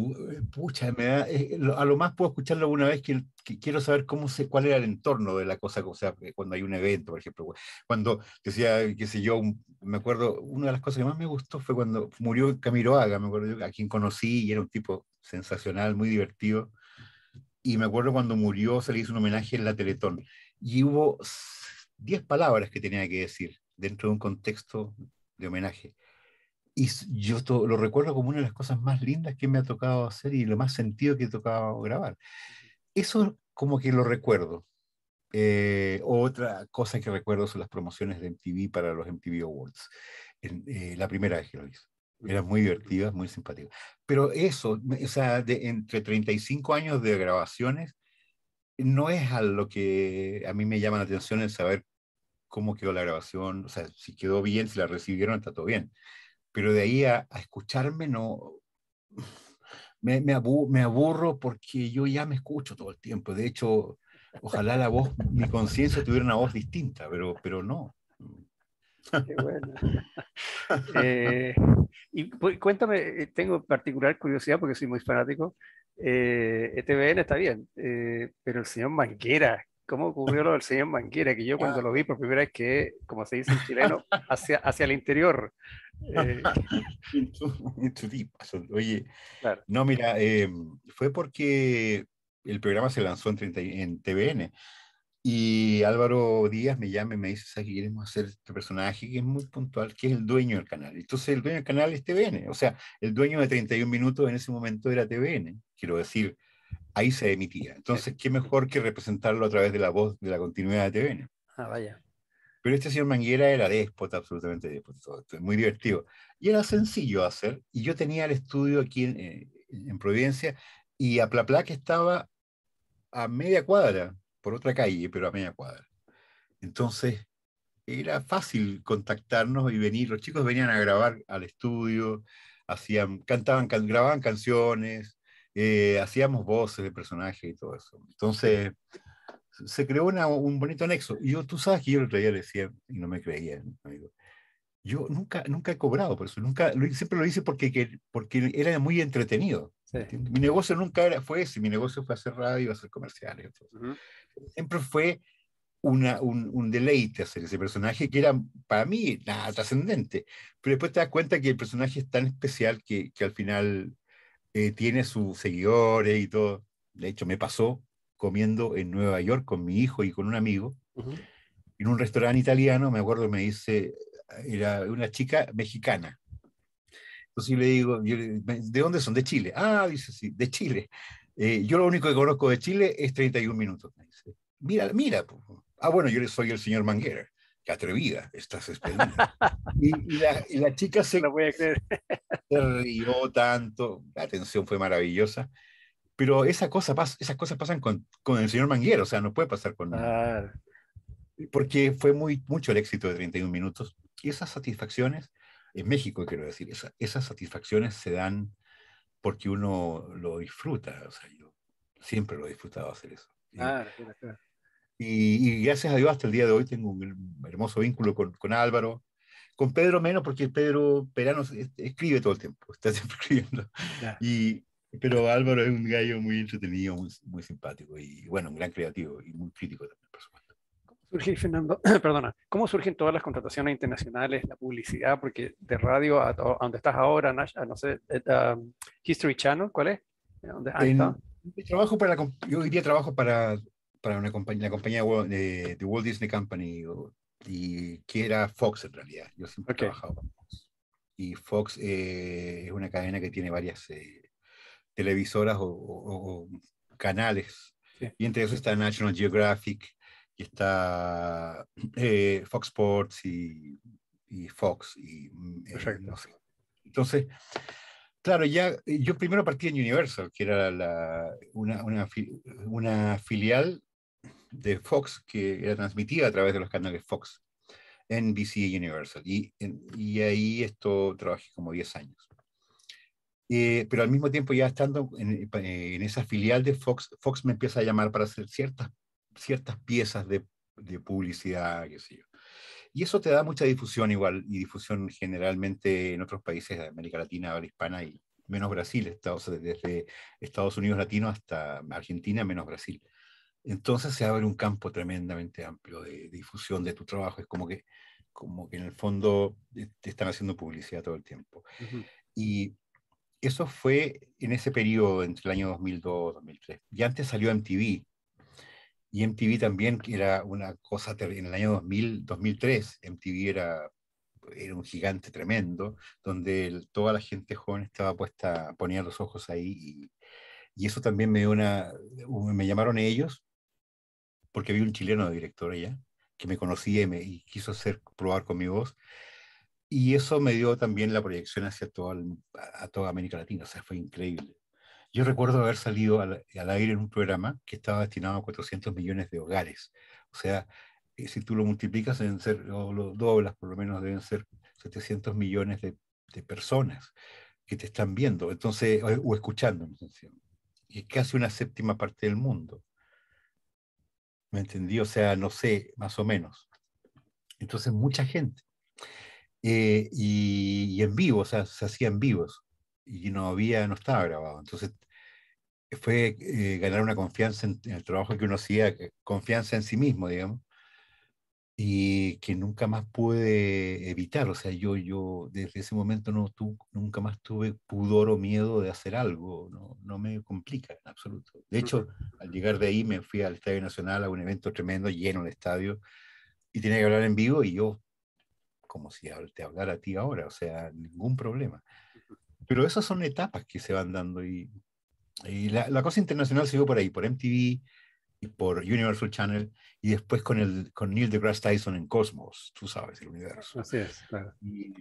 Eh, pucha, me eh, eh, a lo más puedo escucharlo una vez que, quiero saber cómo se, cuál era el entorno de la cosa, o sea, cuando hay un evento, por ejemplo, cuando decía, qué sé yo, me acuerdo, una de las cosas que más me gustó fue cuando murió Camiroaga, me acuerdo, a quien conocí y era un tipo sensacional, muy divertido, y me acuerdo cuando murió se le hizo un homenaje en la Teletón, y hubo 10 palabras que tenía que decir dentro de un contexto de homenaje y yo lo recuerdo como una de las cosas más lindas que me ha tocado hacer y lo más sentido que he tocado grabar. Eso como que lo recuerdo. Eh, otra cosa que recuerdo son las promociones de MTV para los MTV Awards. En, eh, la primera vez que lo hice. Era muy divertida, muy simpática. Pero eso, o sea, entre 35 años de grabaciones, no es a lo que a mí me llama la atención el saber cómo quedó la grabación, o sea, si quedó bien, si la recibieron, está todo bien pero de ahí a, escucharme no... Me, aburro, porque yo ya me escucho todo el tiempo. De hecho, ojalá la voz, mi conciencia tuviera una voz distinta, pero, pero no. Qué bueno. Eh, y cuéntame, eh, tengo particular curiosidad porque soy muy fanático. Eh, ETVN está bien, eh, pero el señor Manguera, cómo ocurrió lo del señor Manguera, que yo cuando lo vi por primera vez que, como se dice en chileno, <laughs> hacia, hacia el interior. Eh, <laughs> Oye, no, mira, eh, fue porque el programa se lanzó en, 30, en TVN. Y Álvaro Díaz me llama y me dice, ¿sabes qué queremos hacer este personaje que es muy puntual, que es el dueño del canal? Entonces el dueño del canal es TVN, o sea, el dueño de 31 minutos en ese momento era TVN, quiero decir, ahí se emitía. Entonces, qué mejor que representarlo a través de la voz de la continuidad de TVN. Ah, vaya. Pero este señor Manguera era déspota, absolutamente déspota, muy divertido. Y era sencillo hacer, y yo tenía el estudio aquí en, eh, Providencia, y a que estaba a media cuadra, por otra calle, pero a media cuadra. Entonces, era fácil contactarnos y venir, los chicos venían a grabar al estudio, hacían, cantaban, grababan canciones, eh, hacíamos voces de personajes y todo eso. Entonces, se creó un bonito nexo. Y yo, tú sabes que yo el otro día le decía, y no me creía, Amigo, yo nunca, nunca he cobrado por eso, nunca, lo, siempre lo hice porque, porque era muy entretenido. Mi negocio nunca era, fue ese, mi negocio fue hacer radio, hacer comerciales. Siempre fue un, deleite hacer ese personaje que era para mí trascendente. Pero después te das cuenta que el personaje es tan especial que, que al final eh, tiene sus seguidores y todo. De hecho, me pasó comiendo en Nueva York con mi hijo y con un amigo, en un restaurante italiano, me acuerdo, me dice, era una chica mexicana. Entonces le digo, ¿de dónde son? De Chile. Ah, dice, sí, de Chile. Eh, yo lo único que conozco de Chile es 31 minutos. mira, mira. Ah, bueno, yo soy el señor Manguera. Qué atrevida estás esperando! y, la, chica <laughs> se, voy a creer. se rió tanto, la atención fue maravillosa. Pero esa cosa, esas cosas pasan con, con el señor Manguero, o sea, no puede pasar con... nada Porque fue muy, mucho el éxito de 31 minutos. Y esas satisfacciones, en México quiero decir, esas satisfacciones se dan porque uno lo disfruta. O sea, yo siempre lo he disfrutado hacer eso. claro, claro. Y, gracias a Dios hasta el día de hoy tengo un hermoso vínculo con, con Álvaro, con Pedro menos porque Pedro Perano escribe todo el tiempo, está <laughs> siempre escribiendo. Y, pero Álvaro es un gallo muy entretenido, muy, simpático y bueno, un gran creativo y muy crítico también, por supuesto. ¿Cómo <clears throat> perdona, ¿cómo surgen todas las contrataciones internacionales, la publicidad? Porque de radio a, dónde donde estás ahora, a, no sé, eh, History Channel, ¿cuál es? Ah, trabajo para yo hoy trabajo para para una compañía, la compañía de, Walt Disney Company, y que era Fox en realidad. Yo siempre he trabajado con Fox. Y Fox eh, es una cadena que tiene varias eh, televisoras o, canales. Y entre eso está National Geographic, y está eh, Fox Sports y, Fox. Y, mm, Entonces, Claro, ya yo primero partí en Universal, que era la, una, una, una, filial de Fox que era transmitida a través de los canales Fox, en y Universal. Y, y ahí esto trabajé como 10 años. Eh, pero al mismo tiempo ya estando en, esa filial de Fox, Fox me empieza a llamar para hacer ciertas, ciertas piezas de, de publicidad, qué sé yo. Y eso te da mucha difusión igual, y difusión generalmente en otros países de América Latina, ahora hispana y menos Brasil, Estados, desde Estados Unidos Latino hasta Argentina, menos Brasil entonces se abre un campo tremendamente amplio de difusión de tu trabajo. Es como que, como que en el fondo eh, te están haciendo publicidad todo el tiempo. Y eso fue en ese periodo entre el año 2002 2003. Y antes salió MTV. Y MTV también era una cosa, en el año 2000, 2003, MTV era, era un gigante tremendo, donde toda la gente joven estaba puesta, ponía los ojos ahí y, y eso también me dio una, me llamaron ellos porque había un chileno de director allá que me conocía y, quiso hacer probar con mi voz. Y eso me dio también la proyección hacia toda, a toda América Latina, o sea, fue increíble. Yo recuerdo haber salido al, aire en un programa que estaba destinado a 400 millones de hogares. O sea, eh, si tú lo multiplicas, deben ser, o lo doblas, por lo menos deben ser 700 millones de, personas que te están viendo entonces, o, o escuchando. Y es casi una séptima parte del mundo. ¿Me entendí? O sea, no sé, más o menos. Entonces, mucha gente. Eh, y, en vivo, o sea, se hacían vivos. Y no había, no estaba grabado. Entonces, fue eh, ganar una confianza en, el trabajo que uno hacía, confianza en sí mismo, digamos y que nunca más pude evitar. O sea, yo, yo desde ese momento no tu, nunca más tuve pudor o miedo de hacer algo, no, no me complica en absoluto. De hecho, al llegar de ahí me fui al Estadio Nacional a un evento tremendo, lleno de estadio, y tenía que hablar en vivo y yo, como si te hablara a ti ahora, o sea, ningún problema. Pero esas son etapas que se van dando y, y la, cosa internacional siguió por ahí, por MTV, por Universal Channel y después con, el, con Neil deGrasse Tyson en Cosmos, tú sabes, el universo. Así es, claro. Y,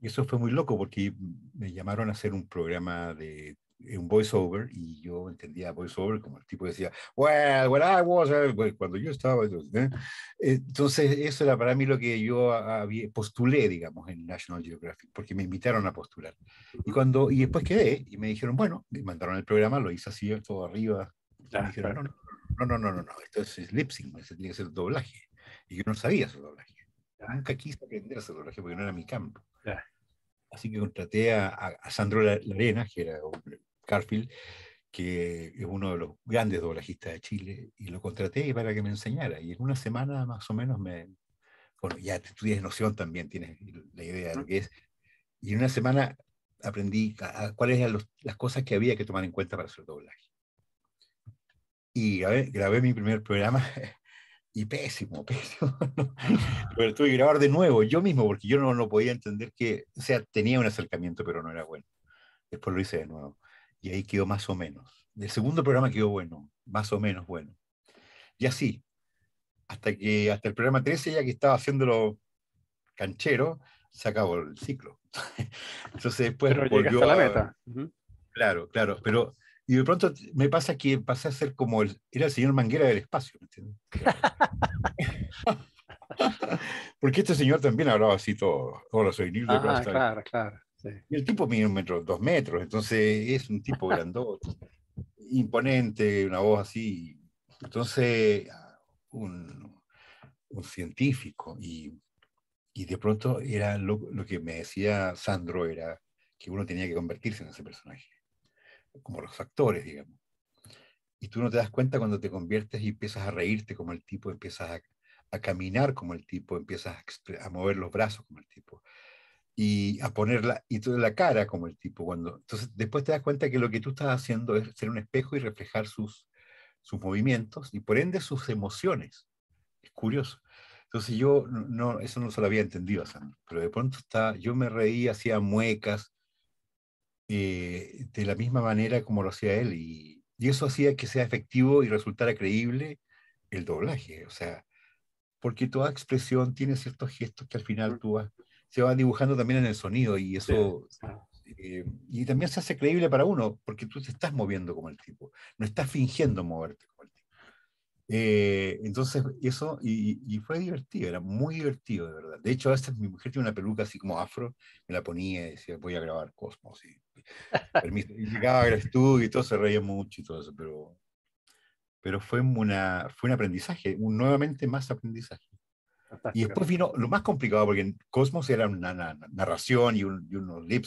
eso fue muy loco porque me llamaron a hacer un programa de un voiceover y yo entendía voiceover como el tipo decía, well, when I was, eh, cuando yo estaba. ¿eh? Entonces, eso era para mí lo que yo postulé, digamos, en National Geographic, porque me invitaron a postular. Y, cuando, y después quedé y me dijeron, bueno, me mandaron el programa, lo hice así, todo arriba. me ah, dijeron, no, no, no, no, no, esto es lip sync, tiene que ser doblaje. Y yo no sabía hacer doblaje. Ah, nunca quise aprender a hacer doblaje porque no era mi campo. Así que contraté a, Sandro Larena, que era carfil, que es uno de los grandes doblajistas de Chile, y lo contraté para que me enseñara. Y en una semana más o menos me... Bueno, ya te estudias noción también, tienes la idea de lo que es. Y en una semana aprendí cuáles eran las cosas que había que tomar en cuenta para hacer doblaje. Y grabé mi primer programa <laughs> y pésimo, <laughs> pésimo. pero tuve que grabar de nuevo yo mismo porque yo no, no podía entender que, o sea, tenía un acercamiento, pero no era bueno. Después lo hice de nuevo y ahí quedó más o menos. el segundo programa quedó bueno, más o menos bueno. Y así, hasta que hasta el programa 13, ya que estaba haciéndolo canchero, se acabó el ciclo. <laughs> Entonces después pero a la meta. Claro, claro, pero y de pronto me pasa que pasé a ser como el, era el señor Manguera del espacio, <laughs> Porque este señor también hablaba así todo, ah, claro, claro. Y el tipo mide un metro, dos metros, entonces es un tipo <laughs> grandote, imponente, una voz así. Entonces, un, científico y, de pronto era lo que me decía Sandro, era que uno tenía que convertirse en ese personaje como los factores, digamos. Y tú no te das cuenta cuando te conviertes y empiezas a reírte como el tipo, empiezas a, caminar como el tipo, empiezas a, mover los brazos como el tipo y a poner la, y toda la cara como el tipo. Cuando, entonces después te das cuenta que lo que tú estás haciendo es ser un espejo y reflejar sus, sus movimientos y por ende sus emociones. Es curioso. Entonces yo no, eso no se lo había entendido, Sam. pero de pronto está, yo me reí, hacía muecas, eh, de la misma manera como lo hacía él. Y, eso hacía que sea efectivo y resultara creíble el doblaje. O sea, porque toda expresión tiene ciertos gestos que al final tú vas, se va dibujando también en el sonido y eso... Eh, y también se hace creíble para uno, porque tú te estás moviendo como el tipo, no estás fingiendo moverte. Eh, entonces, eso, y, fue divertido, era muy divertido, de verdad. De hecho, a veces mi mujer tiene una peluca así como afro, me la ponía y decía, voy a grabar Cosmos. Y, <laughs> me y llegaba al estudio y todo, se reía mucho y todo eso, pero, pero fue, una, fue un aprendizaje, un, nuevamente más aprendizaje. Y después vino lo más complicado, porque en Cosmos era una, narración y, un, lip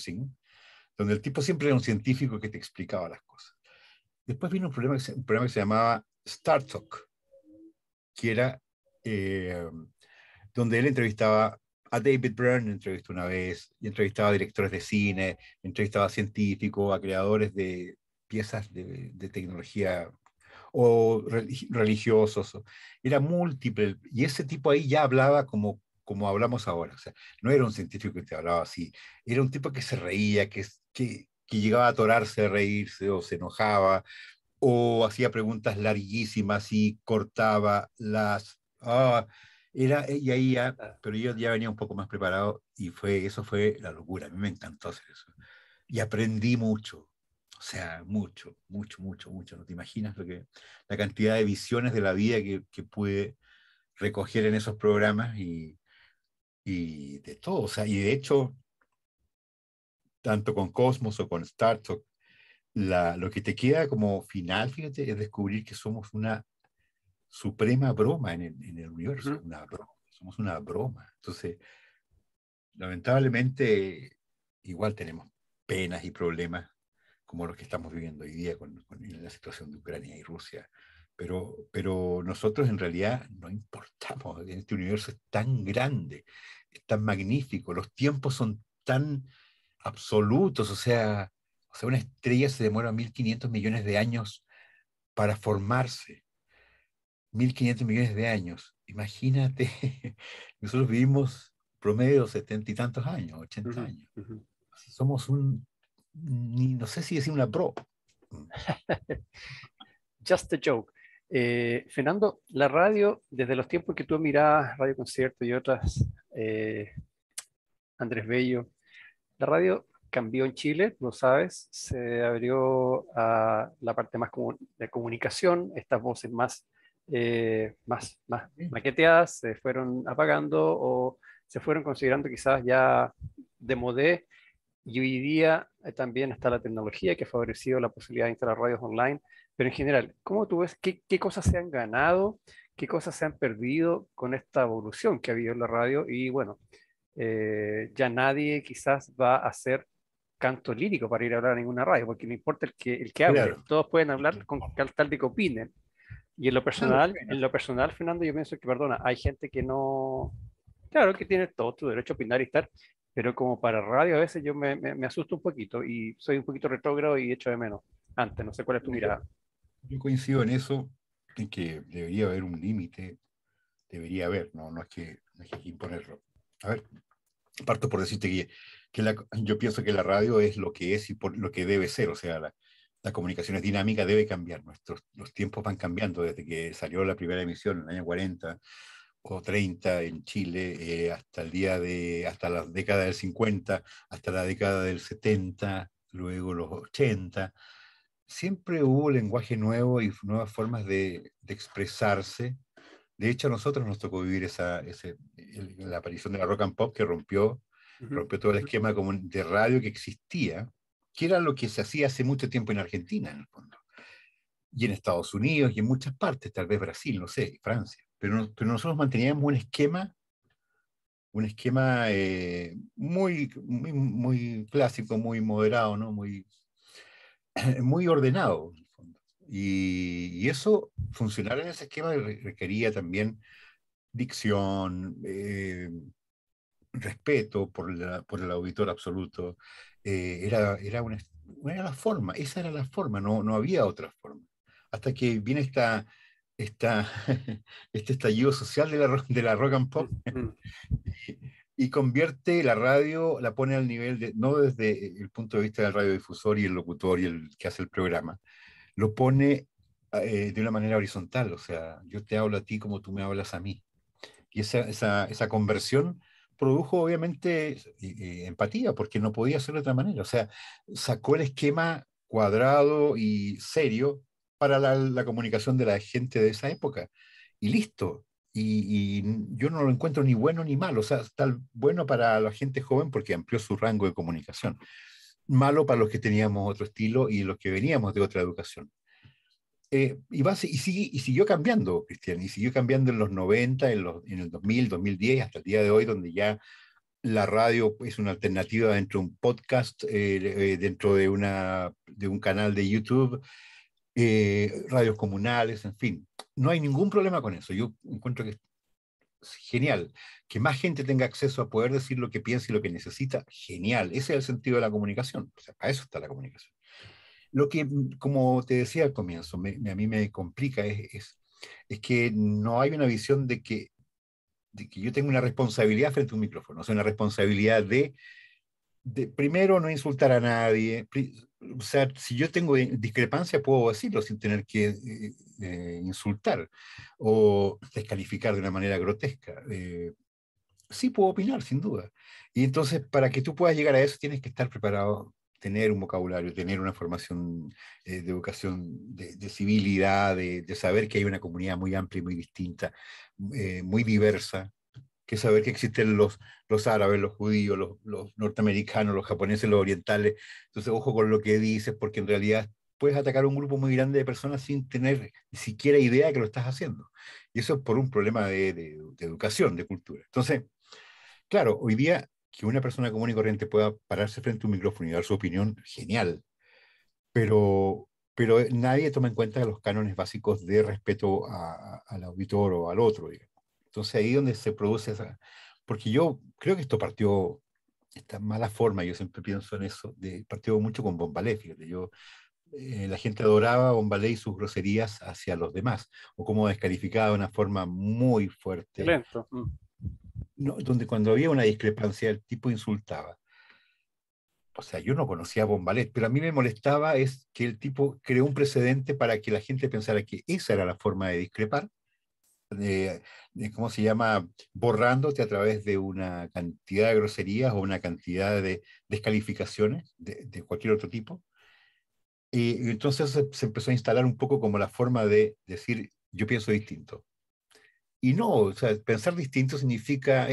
donde el tipo siempre era un científico que te explicaba las cosas. Después vino un, problema un programa que se llamaba Star Talk, que era eh, donde él entrevistaba a David Byrne, entrevistó una vez, y entrevistaba a directores de cine, entrevistaba a científicos, a creadores de piezas de, tecnología o religiosos. Era múltiple. Y ese tipo ahí ya hablaba como, como hablamos ahora. O sea, no era un científico que te hablaba así. Era un tipo que se reía, que, que, que llegaba a atorarse, a reírse o se enojaba o hacía preguntas larguísimas y cortaba las... Ah, era, eh, y ahí ah. pero yo ya venía un poco más preparado y fue, eso fue la locura, a mí me encantó hacer eso. Y aprendí mucho, o sea, mucho, mucho, mucho, mucho. No te imaginas lo la cantidad de visiones de la vida que, que pude recoger en esos programas y, y de todo. O sea, y de hecho, tanto con Cosmos o con Startup, lo que te queda como final, fíjate, es descubrir que somos una suprema broma en el, universo, una broma, somos una broma. Entonces, lamentablemente, igual tenemos penas y problemas como los que estamos viviendo hoy día con, la situación de Ucrania y Rusia. Pero, pero nosotros en realidad no importamos, este universo es tan grande, es tan magnífico, los tiempos son tan absolutos, o sea, o sea, una estrella se demora 1.500 millones de años para formarse. 1.500 millones de años. Imagínate, <laughs> nosotros vivimos promedio setenta y tantos años, 80 años. Somos un, no sé si decir una pro. Mm. <laughs> Just a joke. Eh, Fernando, la radio, desde los tiempos que tú mirabas Radio Concierto y otras, eh, Andrés Bello, la radio cambió en Chile, no sabes, se abrió a la parte más común de comunicación, estas voces más, eh, más, más maqueteadas se fueron apagando o se fueron considerando quizás ya de modé y hoy día eh, también está la tecnología que ha favorecido la posibilidad de instalar radios online, pero en general, ¿cómo tú ves qué, cosas se han ganado, qué cosas se han perdido con esta evolución que ha habido en la radio? Y bueno, eh, ya nadie quizás va a hacer canto lírico para ir a hablar a ninguna radio, porque no importa el que, el que hable, todos pueden hablar con tal de que opinen. Y en lo personal, en lo personal, Fernando, yo pienso que, perdona, hay gente que no, claro que tiene todo tu derecho a opinar y estar, pero como para radio a veces yo me, me, asusto un poquito y soy un poquito retrógrado y echo de menos. Antes, no sé cuál es tu mirada. Yo coincido en eso, en que debería haber un límite, debería haber, no, no es que, no hay que imponerlo. A ver, parto por decirte que, yo pienso que la radio es lo que es y por lo que debe ser, o sea, la, comunicación es dinámica, debe cambiar, nuestros los tiempos van cambiando desde que salió la primera emisión en el año 40 o 30 en Chile, eh, hasta el día de, hasta la década del 50, hasta la década del 70, luego los 80, siempre hubo lenguaje nuevo y nuevas formas de expresarse de hecho, a nosotros nos tocó vivir esa, la aparición de la rock and pop que rompió, todo el esquema de radio que existía, que era lo que se hacía hace mucho tiempo en Argentina, en el fondo. Y en Estados Unidos y en muchas partes, tal vez Brasil, no sé, Francia. Pero, nosotros manteníamos un esquema, un esquema eh, muy, clásico, muy moderado, ¿no? muy <clears throat> ordenado. Y, eso, funcionar en ese esquema requería también dicción, eh, respeto por, por, el auditor absoluto. Eh, era, era, una, era la forma, esa era la forma, no, no había otra forma. Hasta que viene esta, esta, <laughs> este estallido social de la, de la rock and pop mm, mm. <laughs> y, convierte la radio, la pone al nivel, no desde el punto de vista del radiodifusor y el locutor y el que hace el programa, lo pone eh, de una manera horizontal, o sea, yo te hablo a ti como tú me hablas a mí. Y esa, conversión produjo obviamente empatía, porque no podía ser de otra manera, o sea, sacó el esquema cuadrado y serio para la, comunicación de la gente de esa época. Y listo, y, yo no lo encuentro ni bueno ni malo, o sea, tal bueno para la gente joven porque amplió su rango de comunicación, malo para los que teníamos otro estilo y los que veníamos de otra educación. Eh, y, va, y, siguió cambiando, Cristian, y siguió cambiando en los 90, en, los, en el 2000, 2010, hasta el día de hoy, donde ya la radio es una alternativa dentro de un podcast, eh, eh, dentro de, una, de un canal de YouTube, radios comunales, en fin. No hay ningún problema con eso. Yo encuentro que genial. Que más gente tenga acceso a poder decir lo que piensa y lo que necesita, genial. Ese es el sentido de la comunicación. O sea, para eso está la comunicación. Lo que, como te decía al comienzo, a mí me complica es, es, que no hay una visión de que, que yo tengo una responsabilidad frente a un micrófono, o sea, una responsabilidad de, de primero, no insultar a nadie, o sea, si yo tengo discrepancia, puedo decirlo sin tener que eh, eh, insultar o descalificar de una manera grotesca. Eh, sí puedo opinar, sin duda. Y entonces, para que tú puedas llegar a eso, tienes que estar preparado, tener un vocabulario, tener una formación de educación, de, civilidad, de, de, saber que hay una comunidad muy amplia y muy distinta, muy diversa, que saber que existen los, los árabes, los judíos, los, norteamericanos, los japoneses, los orientales. Entonces, ojo con lo que dices, porque en realidad puedes atacar a un grupo muy grande de personas sin tener ni siquiera idea de que lo estás haciendo. Y eso es por un problema de, educación, de cultura. Entonces, claro, hoy día que una persona común y corriente pueda pararse frente a un micrófono y dar su opinión, genial. Pero, pero eh, nadie toma en cuenta los cánones básicos de respeto al auditor o al otro. Digamos. Entonces ahí es donde se produce esa... Porque yo creo que esto partió, esta mala forma, yo siempre pienso en eso, de, partió mucho con Bombalé, fíjate, yo, eh, la gente adoraba a Bombalé y sus groserías hacia los demás, o como descalificaba de una forma muy fuerte. Lento. Mm. donde cuando había una discrepancia, el tipo insultaba o sea, yo no conocía a Bombalet, pero a mí me molestaba es que el tipo creó un precedente para que la gente pensara que esa era la forma de discrepar eh, ¿cómo se llama?, borrándote a través de una cantidad de groserías o una cantidad de descalificaciones de, cualquier otro tipo. Y, entonces se, empezó a instalar un poco como la forma de decir, yo pienso distinto. Y no, sea, pensar distinto significa,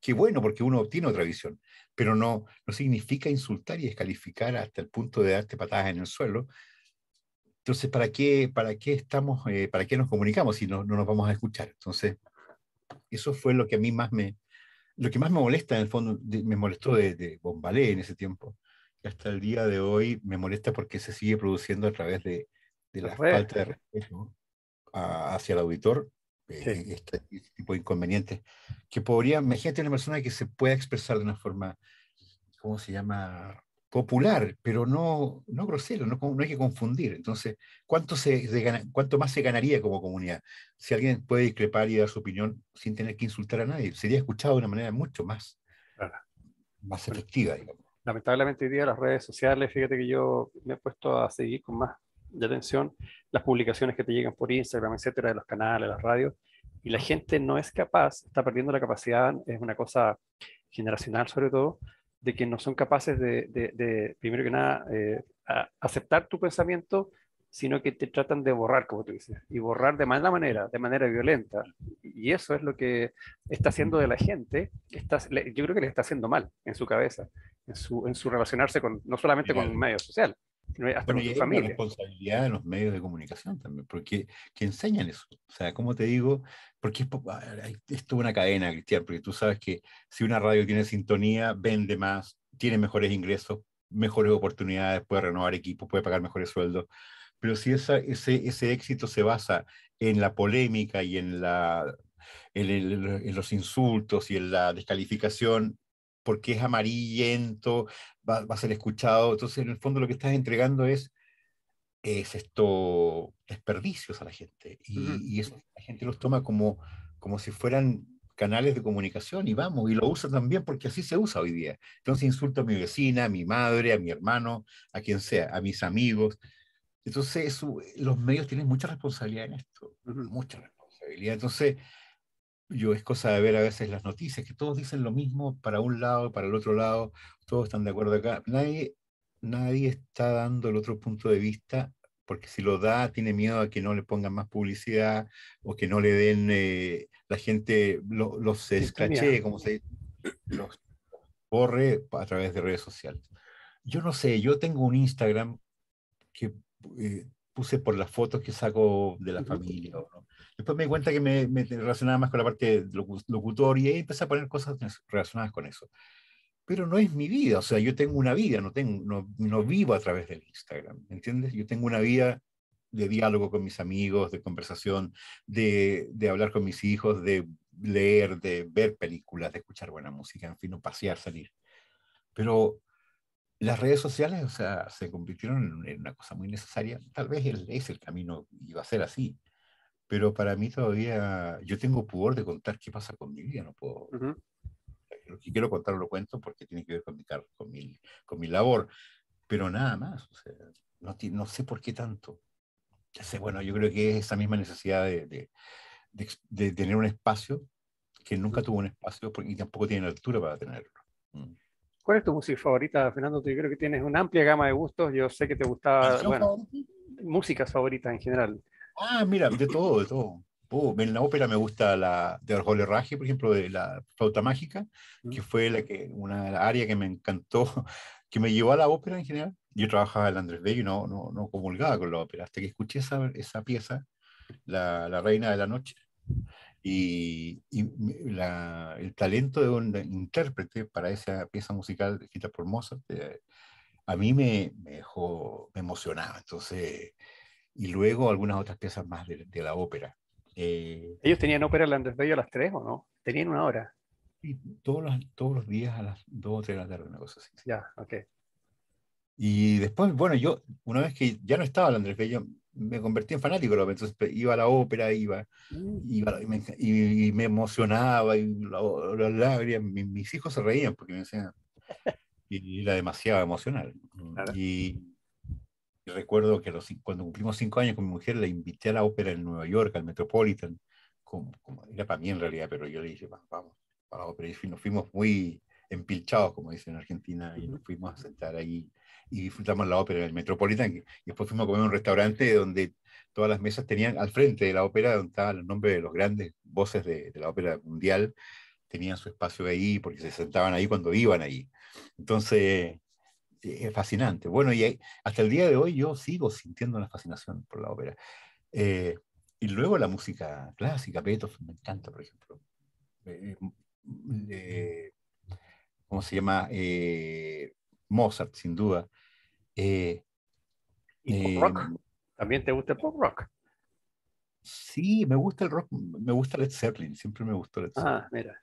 que bueno, porque uno obtiene otra visión, pero no, no significa insultar y descalificar hasta el punto de darte patadas en el suelo, entonces, ¿para qué, para qué estamos, eh, para qué nos comunicamos si no, nos vamos a escuchar? Entonces, eso fue lo que a mí más me, lo que más me molesta en el fondo, me molestó de, Bombalé en ese tiempo. Y hasta el día de hoy me molesta porque se sigue produciendo a través de, de la falta de respeto hacia el auditor, eh, este, este, tipo de inconvenientes, que podría, imagínate una persona que se pueda expresar de una forma, ¿cómo se llama? popular, pero no, no grosero, no, no hay que confundir. Entonces, ¿cuánto, se, más se ganaría como comunidad? Si alguien puede discrepar y dar su opinión sin tener que insultar a nadie, sería escuchado de una manera mucho más, más efectiva, Lamentablemente hoy día las redes sociales, fíjate que yo me he puesto a seguir con más atención las publicaciones que te llegan por Instagram, etcétera, de los canales, las radios, y la gente no es capaz, está perdiendo la capacidad, es una cosa generacional sobre todo, de que no son capaces de, primero que nada, eh, aceptar tu pensamiento, sino que te tratan de borrar, como tú dices, y borrar de mala manera, de manera violenta. Y eso es lo que está haciendo de la gente, está, yo creo que le está haciendo mal en su cabeza, en su, en su relacionarse con, no solamente con el medio social, hasta bueno, responsabilidad de los medios de comunicación también, porque que enseñan eso. O sea, como te digo, porque es, ah, esto una cadena, Cristian, porque tú sabes que si una radio tiene sintonía, vende más, tiene mejores ingresos, mejores oportunidades, puede renovar equipos, puede pagar mejores sueldos. Pero si esa, ese, ese éxito se basa en la polémica y en la en, en, los insultos y en la descalificación porque es amarillento, va, a ser escuchado. Entonces, en el fondo lo que estás entregando es, es esto, desperdicios a la gente. Y, eso la gente los toma como, como si fueran canales de comunicación y vamos, y lo usa también porque así se usa hoy día. Entonces insulto a mi vecina, a mi madre, a mi hermano, a quien sea, a mis amigos. Entonces, los medios tienen mucha responsabilidad en esto, mucha responsabilidad. Entonces, yo es cosa de ver a veces las noticias, que todos dicen lo mismo para un lado, para el otro lado, todos están de acuerdo acá. Nadie, nadie está dando el otro punto de vista, porque si lo da, tiene miedo a que no le pongan más publicidad o que no le den, eh, la gente los escrache, como se dice, los borre a través de redes sociales. Yo no sé, yo tengo un Instagram que eh, puse por las fotos que saco de la familia. ¿no? Después me di cuenta que me, relacionaba más con la parte locutor y ahí empecé a poner cosas relacionadas con eso. Pero no es mi vida, o sea, yo tengo una vida, no, tengo, no, vivo a través del Instagram, ¿entiendes? Yo tengo una vida de diálogo con mis amigos, de conversación, de, de, hablar con mis hijos, de leer, de ver películas, de escuchar buena música, en fin, o pasear, salir. Pero las redes sociales, o sea, se convirtieron en una cosa muy necesaria. Tal vez es el camino y va a ser así, pero para mí todavía yo tengo pudor de contar qué pasa con mi vida, no puedo. Lo que quiero contar lo cuento porque tiene que ver con mi, con con mi labor, pero nada más, no, sé por qué tanto. bueno, yo creo que es esa misma necesidad de, de, tener un espacio que nunca tuvo un espacio y tampoco tiene la altura para tenerlo. Mm. ¿Cuál es tu música favorita, Fernando? Yo creo que tienes una amplia gama de gustos. Yo sé que te gustaba, bueno, favorita? músicas favoritas en general. Ah, mira, de todo, de todo. Uh, en la ópera me gusta la de Arjole por ejemplo, de la flauta mágica, que mm. fue la que, una área que me encantó, <laughs> que me llevó a la ópera en general. Yo trabajaba en Andrés Bello y no, no, no comulgaba con la ópera, hasta que escuché esa, esa pieza, la, Reina de la Noche, y, el talento de un intérprete para esa pieza musical escrita por Mozart, eh, a mí me, me dejó, me emocionaba. Entonces y luego algunas otras piezas más de, de la ópera. Eh, ¿Ellos tenían ópera en Bello a las 3 o no? ¿Tenían una hora? Y todos los, todos los días a las 2 o 3 de la tarde, una cosa así. Ya, ok. Y después, bueno, yo, una vez que ya no estaba el Andrés Bello, me convertí en fanático, entonces iba a la ópera, iba, mm. y, me, emocionaba, y lágrimas, mis, hijos se reían porque me decían, y, la era demasiado emocional. Claro. Y, recuerdo que cuando cumplimos cinco años con mi mujer, la invité a la ópera en Nueva York, al Metropolitan, como, era para mí en realidad, pero yo le dije, vamos, para la ópera. Y nos fuimos muy empilchados, como dicen en Argentina, y nos fuimos a sentar ahí y disfrutamos la ópera en el Metropolitan. Y después fuimos a comer en un restaurante donde todas las mesas tenían al frente de la ópera, donde estaban los nombres de los grandes voces de, de la ópera mundial, tenían su espacio ahí porque se sentaban ahí cuando iban ahí. Entonces, e-, es fascinante. Bueno, y hasta el día de hoy yo sigo sintiendo una fascinación por la ópera. Eh, y luego la música clásica, Beethoven me encanta, por ejemplo. Eh, mm, eh, ¿Cómo se llama? Mozart, sin duda. ¿Y rock? ¿También te gusta el pop rock? Sí, me gusta el rock, me gusta Led Zeppelin, siempre me gustó Led Zeppelin. Ah, mira.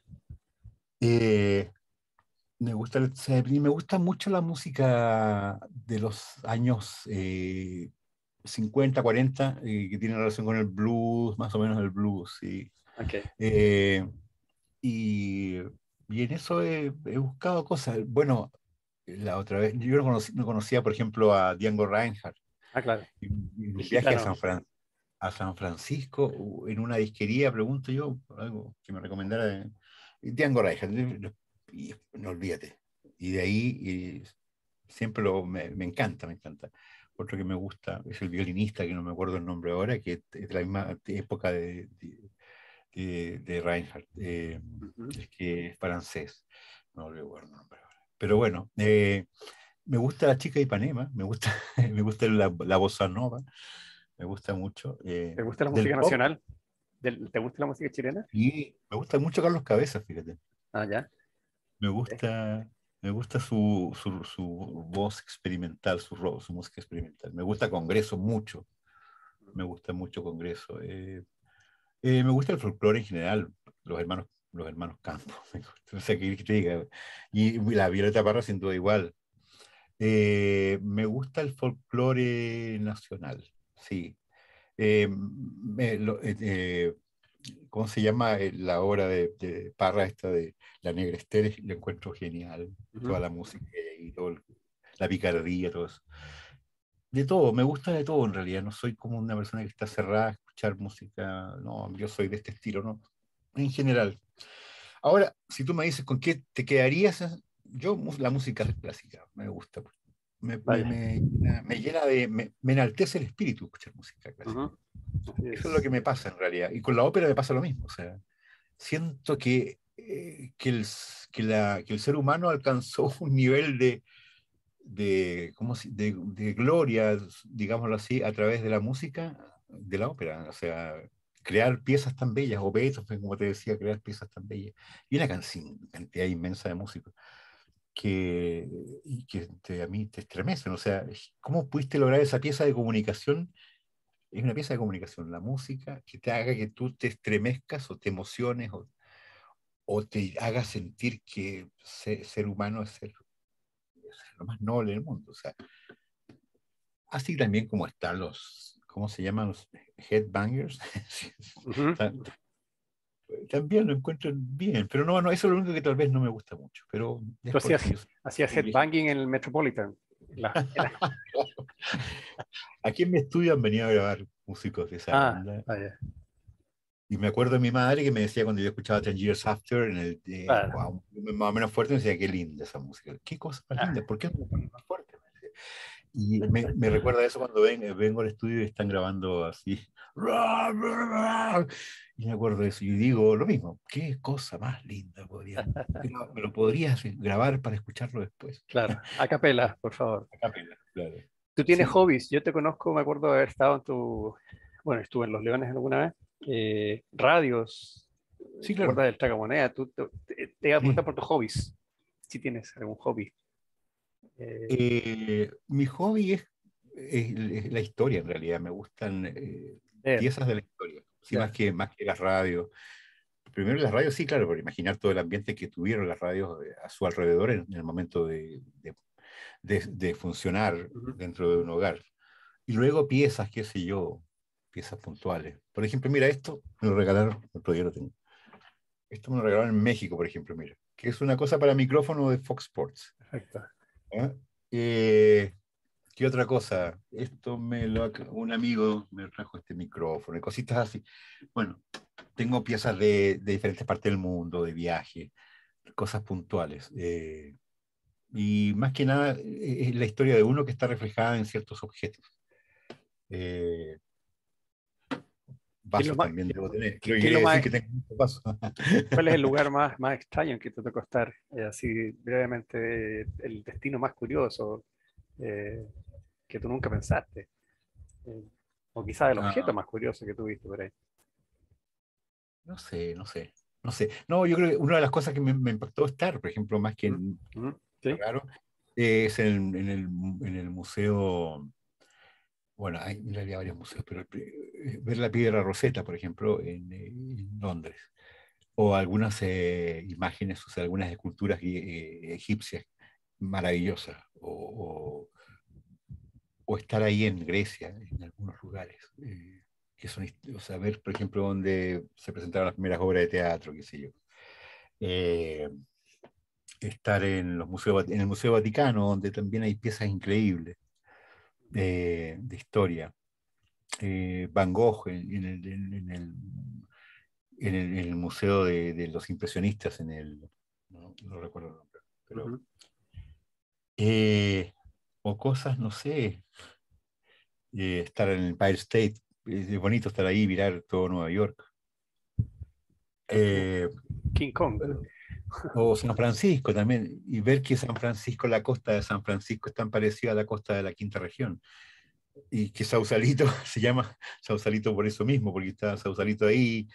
Me gusta me gusta mucho la música de los años 50, eh, 40, eh, que tiene relación con el blues, más o menos el blues, sí. Eh, y, y, en eso he, buscado cosas. Bueno, la otra vez, yo no, conocía, por ejemplo, a Django Reinhardt. Ah, claro. viaje a San, a Francisco, en una disquería, pregunto yo, algo que me recomendara. Django Reinhardt, y no olvídate. Y de ahí siempre me, encanta, me encanta. Otro que me gusta es el violinista, que no me acuerdo el nombre ahora, que es de la misma época de, de, Reinhardt, eh, es que es francés. No el nombre ahora. Pero bueno, eh, me gusta la chica de Ipanema, me gusta, <laughs> me gusta la, la bossa nova, me gusta mucho. Eh, ¿Te gusta la música nacional? ¿Te gusta la música chilena? Sí, me gusta mucho Carlos Cabezas, fíjate. Ah, ya. Me gusta, me gusta su, voz experimental, su, su, música experimental. Me gusta Congreso mucho. Me gusta mucho Congreso. Eh, eh, me gusta el folclore en general, los hermanos, los hermanos Campos. No <laughs> que te diga. Y la Violeta Parra sin duda igual. Eh, me gusta el folclore nacional, sí. ¿cómo se llama eh, la obra de, Parra esta de La Negra Estérex? La encuentro genial, toda la música y todo, la picardía, todo eso. De todo, me gusta de todo en realidad, no soy como una persona que está cerrada a escuchar música, no, yo soy de este estilo, no, en general. Ahora, si tú me dices con qué te quedarías, yo la música clásica me gusta, pues me, me, me, llena de. Me, enaltece el espíritu escuchar música Eso es lo que me pasa en realidad. Y con la ópera me pasa lo mismo. O sea, siento que, eh, que, el, que, la, que el ser humano alcanzó <laughs> un nivel de, de, ¿cómo de, de, gloria, digámoslo así, a través de la música de la ópera. O sea, crear piezas tan bellas, o Beethoven, como te decía, crear piezas tan bellas. Y una cantidad inmensa de músicos que, y que te, a mí te estremecen. O sea, ¿cómo pudiste lograr esa pieza de comunicación? Es una pieza de comunicación, la música, que te haga que tú te estremezcas o te emociones o, o te haga sentir que ser, ser humano es, ser, lo más noble del mundo. O sea, así también como están los, ¿cómo se llaman los headbangers? <laughs> también lo encuentro bien, pero no, no, eso es lo único que tal vez no me gusta mucho. Pero Tú hacías, hacías headbanging en el Metropolitan. <laughs> <laughs> Aquí en mi estudio han venido a grabar músicos de esa ah, ah, Y me acuerdo de mi madre que me decía cuando yo escuchaba Ten Years After, en el, eh, más o menos fuerte, me decía, qué linda esa música. Qué cosa más ah. linda, ¿por qué más fuerte? Y me, recuerda eso cuando eh, vengo al estudio y están grabando así. Y me acuerdo de eso. Y digo lo mismo, qué cosa más linda podría. <laughs> Me lo podrías grabar para escucharlo después. Claro, a capela, por favor. A capela, claro. Tú tienes hobbies. Yo te conozco, me acuerdo de haber estado en tu. Bueno, estuve en Los Leones alguna vez. Eh, radios. Sí, claro. Del Tú te, te, por tus hobbies. Si tienes algún hobby. Eh, eh, mi hobby es, la historia, en realidad. Me gustan eh, piezas de la historia, sí, más, que, más que las radios. Primero las radios, sí, claro, por imaginar todo el ambiente que tuvieron las radios a su alrededor en, el momento de, funcionar dentro de un hogar. Y luego piezas, qué sé yo, piezas puntuales. Por ejemplo, mira, esto me lo regalaron, lo tengo. Esto me lo regalaron en México, por ejemplo, mira, que es una cosa para micrófono de Fox Sports. Exacto. ¿Eh? Eh, qué otra cosa? Esto me lo un amigo me trajo este micrófono y cositas así. Bueno, tengo piezas de, diferentes partes del mundo, de viaje, cosas puntuales. Eh, y más que nada eh, es la historia de uno que está reflejada en ciertos objetos. Eh, también debo tener. ¿Cuál es el lugar más, más extraño en que te tocó estar? Eh, así brevemente, el destino más curioso eh, que tú nunca pensaste. Eh, o quizás el objeto ah. más curioso que tuviste por ahí. No sé, no sé. No sé. No, yo creo que una de las cosas que me, impactó estar, por ejemplo, más que claro, es en, el, en el museo bueno, hay varios museos, pero eh, ver la piedra Rosetta, por ejemplo, eh, en, Londres, o algunas eh, imágenes, o sea, algunas esculturas egipcias maravillosas, o, estar ahí en Grecia, en algunos lugares, que son, o sea, ver, por ejemplo, donde se presentaron las primeras obras de teatro, qué sé yo. estar en, los museos, en el Museo Vaticano, donde también hay piezas increíbles de, historia. Eh, Van Gogh en, el, en, el, Museo de, los Impresionistas, en el. No, recuerdo el nombre, eh, o cosas, no sé. Eh, estar en el Empire State, es bonito estar ahí, mirar todo Nueva York. King Kong o San Francisco también, y ver que San Francisco, la costa de San Francisco es tan parecida a la costa de la quinta región, y que Sausalito <laughs> se llama Sausalito por eso mismo, porque está Sausalito ahí,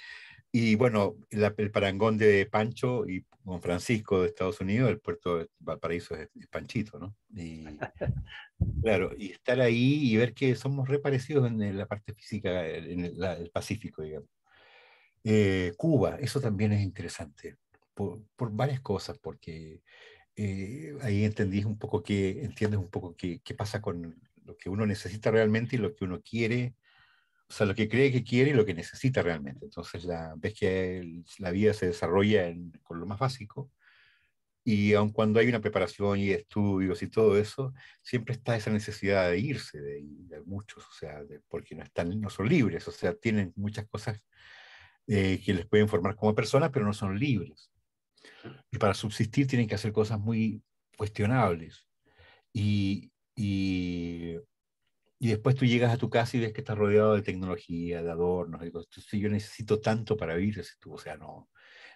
y bueno, el parangón de Pancho y San Francisco de Estados Unidos, el puerto de Valparaíso es, Panchito, ¿no? Y, <laughs> claro, y estar ahí y ver que somos reparecidos en la parte física, en el, Pacífico, digamos. Eh, Cuba, eso también es interesante por, varias cosas, porque eh, ahí entendí un poco que, entiendes un poco qué pasa con lo que uno necesita realmente y lo que uno quiere, o sea, lo que cree que quiere y lo que necesita realmente. Entonces la, ves que la vida se desarrolla con lo más básico y aun cuando hay una preparación y estudios y todo eso, siempre está esa necesidad de irse de, de muchos, o sea, porque no, están, no son libres, o sea, tienen muchas cosas eh, que les pueden formar como personas, pero no son libres. Y para subsistir tienen que hacer cosas muy cuestionables. Y, y, después tú llegas a tu casa y ves que estás rodeado de tecnología, de adornos. si yo necesito tanto para vivir, o sea, no,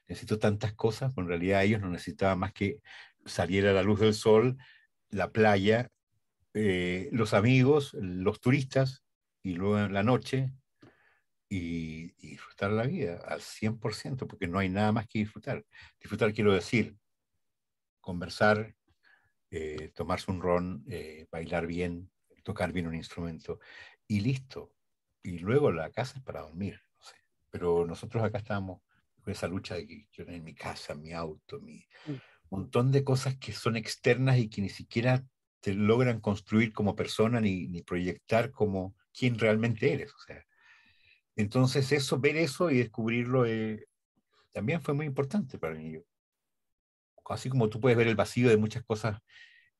necesito tantas cosas, pero en realidad ellos no necesitaban más que saliera la luz del sol, la playa, eh, los amigos, los turistas, y luego la noche y, disfrutar la vida al 100%, porque no hay nada más que disfrutar. Disfrutar quiero decir, conversar, eh, tomarse un ron, eh, bailar bien, tocar bien un instrumento y listo. Y luego la casa es para dormir. No sé. Pero nosotros acá estamos con esa lucha de que yo en mi casa, mi auto, mi mm. montón de cosas que son externas y que ni siquiera te logran construir como persona ni, ni proyectar como quien realmente eres. O sea, entonces, eso, ver eso y descubrirlo eh, también fue muy importante para mí. Así como tú puedes ver el vacío de muchas cosas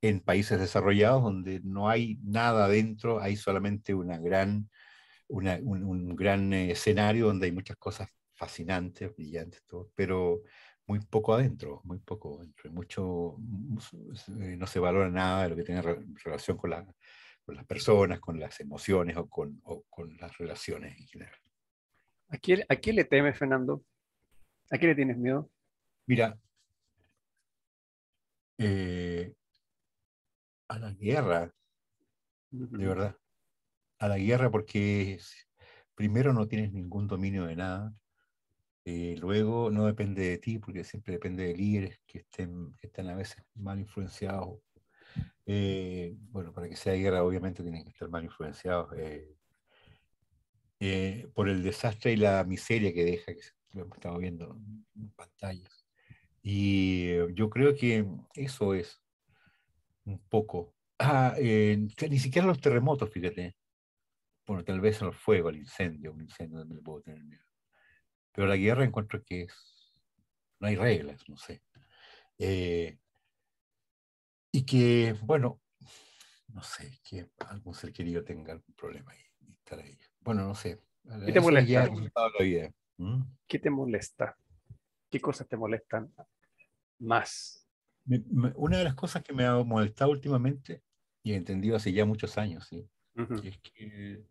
en países desarrollados donde no hay nada adentro, hay solamente una un, gran eh, escenario donde hay muchas cosas fascinantes, brillantes, todo, pero muy poco adentro, muy poco adentro, mucho, mm, eh, no se valora nada de lo que tiene relación con, las personas, con las emociones o con las relaciones en general. ¿A qué, le temes, Fernando? ¿A qué le tienes miedo? Mira, eh, a la guerra, de verdad. A la guerra porque primero no tienes ningún dominio de nada. Eh, luego no depende de ti, porque siempre depende de líderes que estén, están a veces mal influenciados. Eh, bueno, para que sea guerra obviamente tienen que estar mal influenciados. Eh, por el desastre y la miseria que deja, que lo hemos estado viendo en pantallas. Y eh, yo creo que eso es un poco. Ah, ni siquiera los terremotos, fíjate. Bueno, tal vez el fuego, el incendio, un incendio donde puedo tener miedo. Pero la guerra encuentro que es, no hay reglas, no sé. Eh, y que, bueno, no sé, que algún ser querido tenga algún problema y estar ahí. Bueno, no sé. Mm. ¿Qué te molesta? ¿Qué cosas te molestan más? una de las cosas que me ha molestado últimamente, y he entendido hace ya muchos años, ¿sí? es que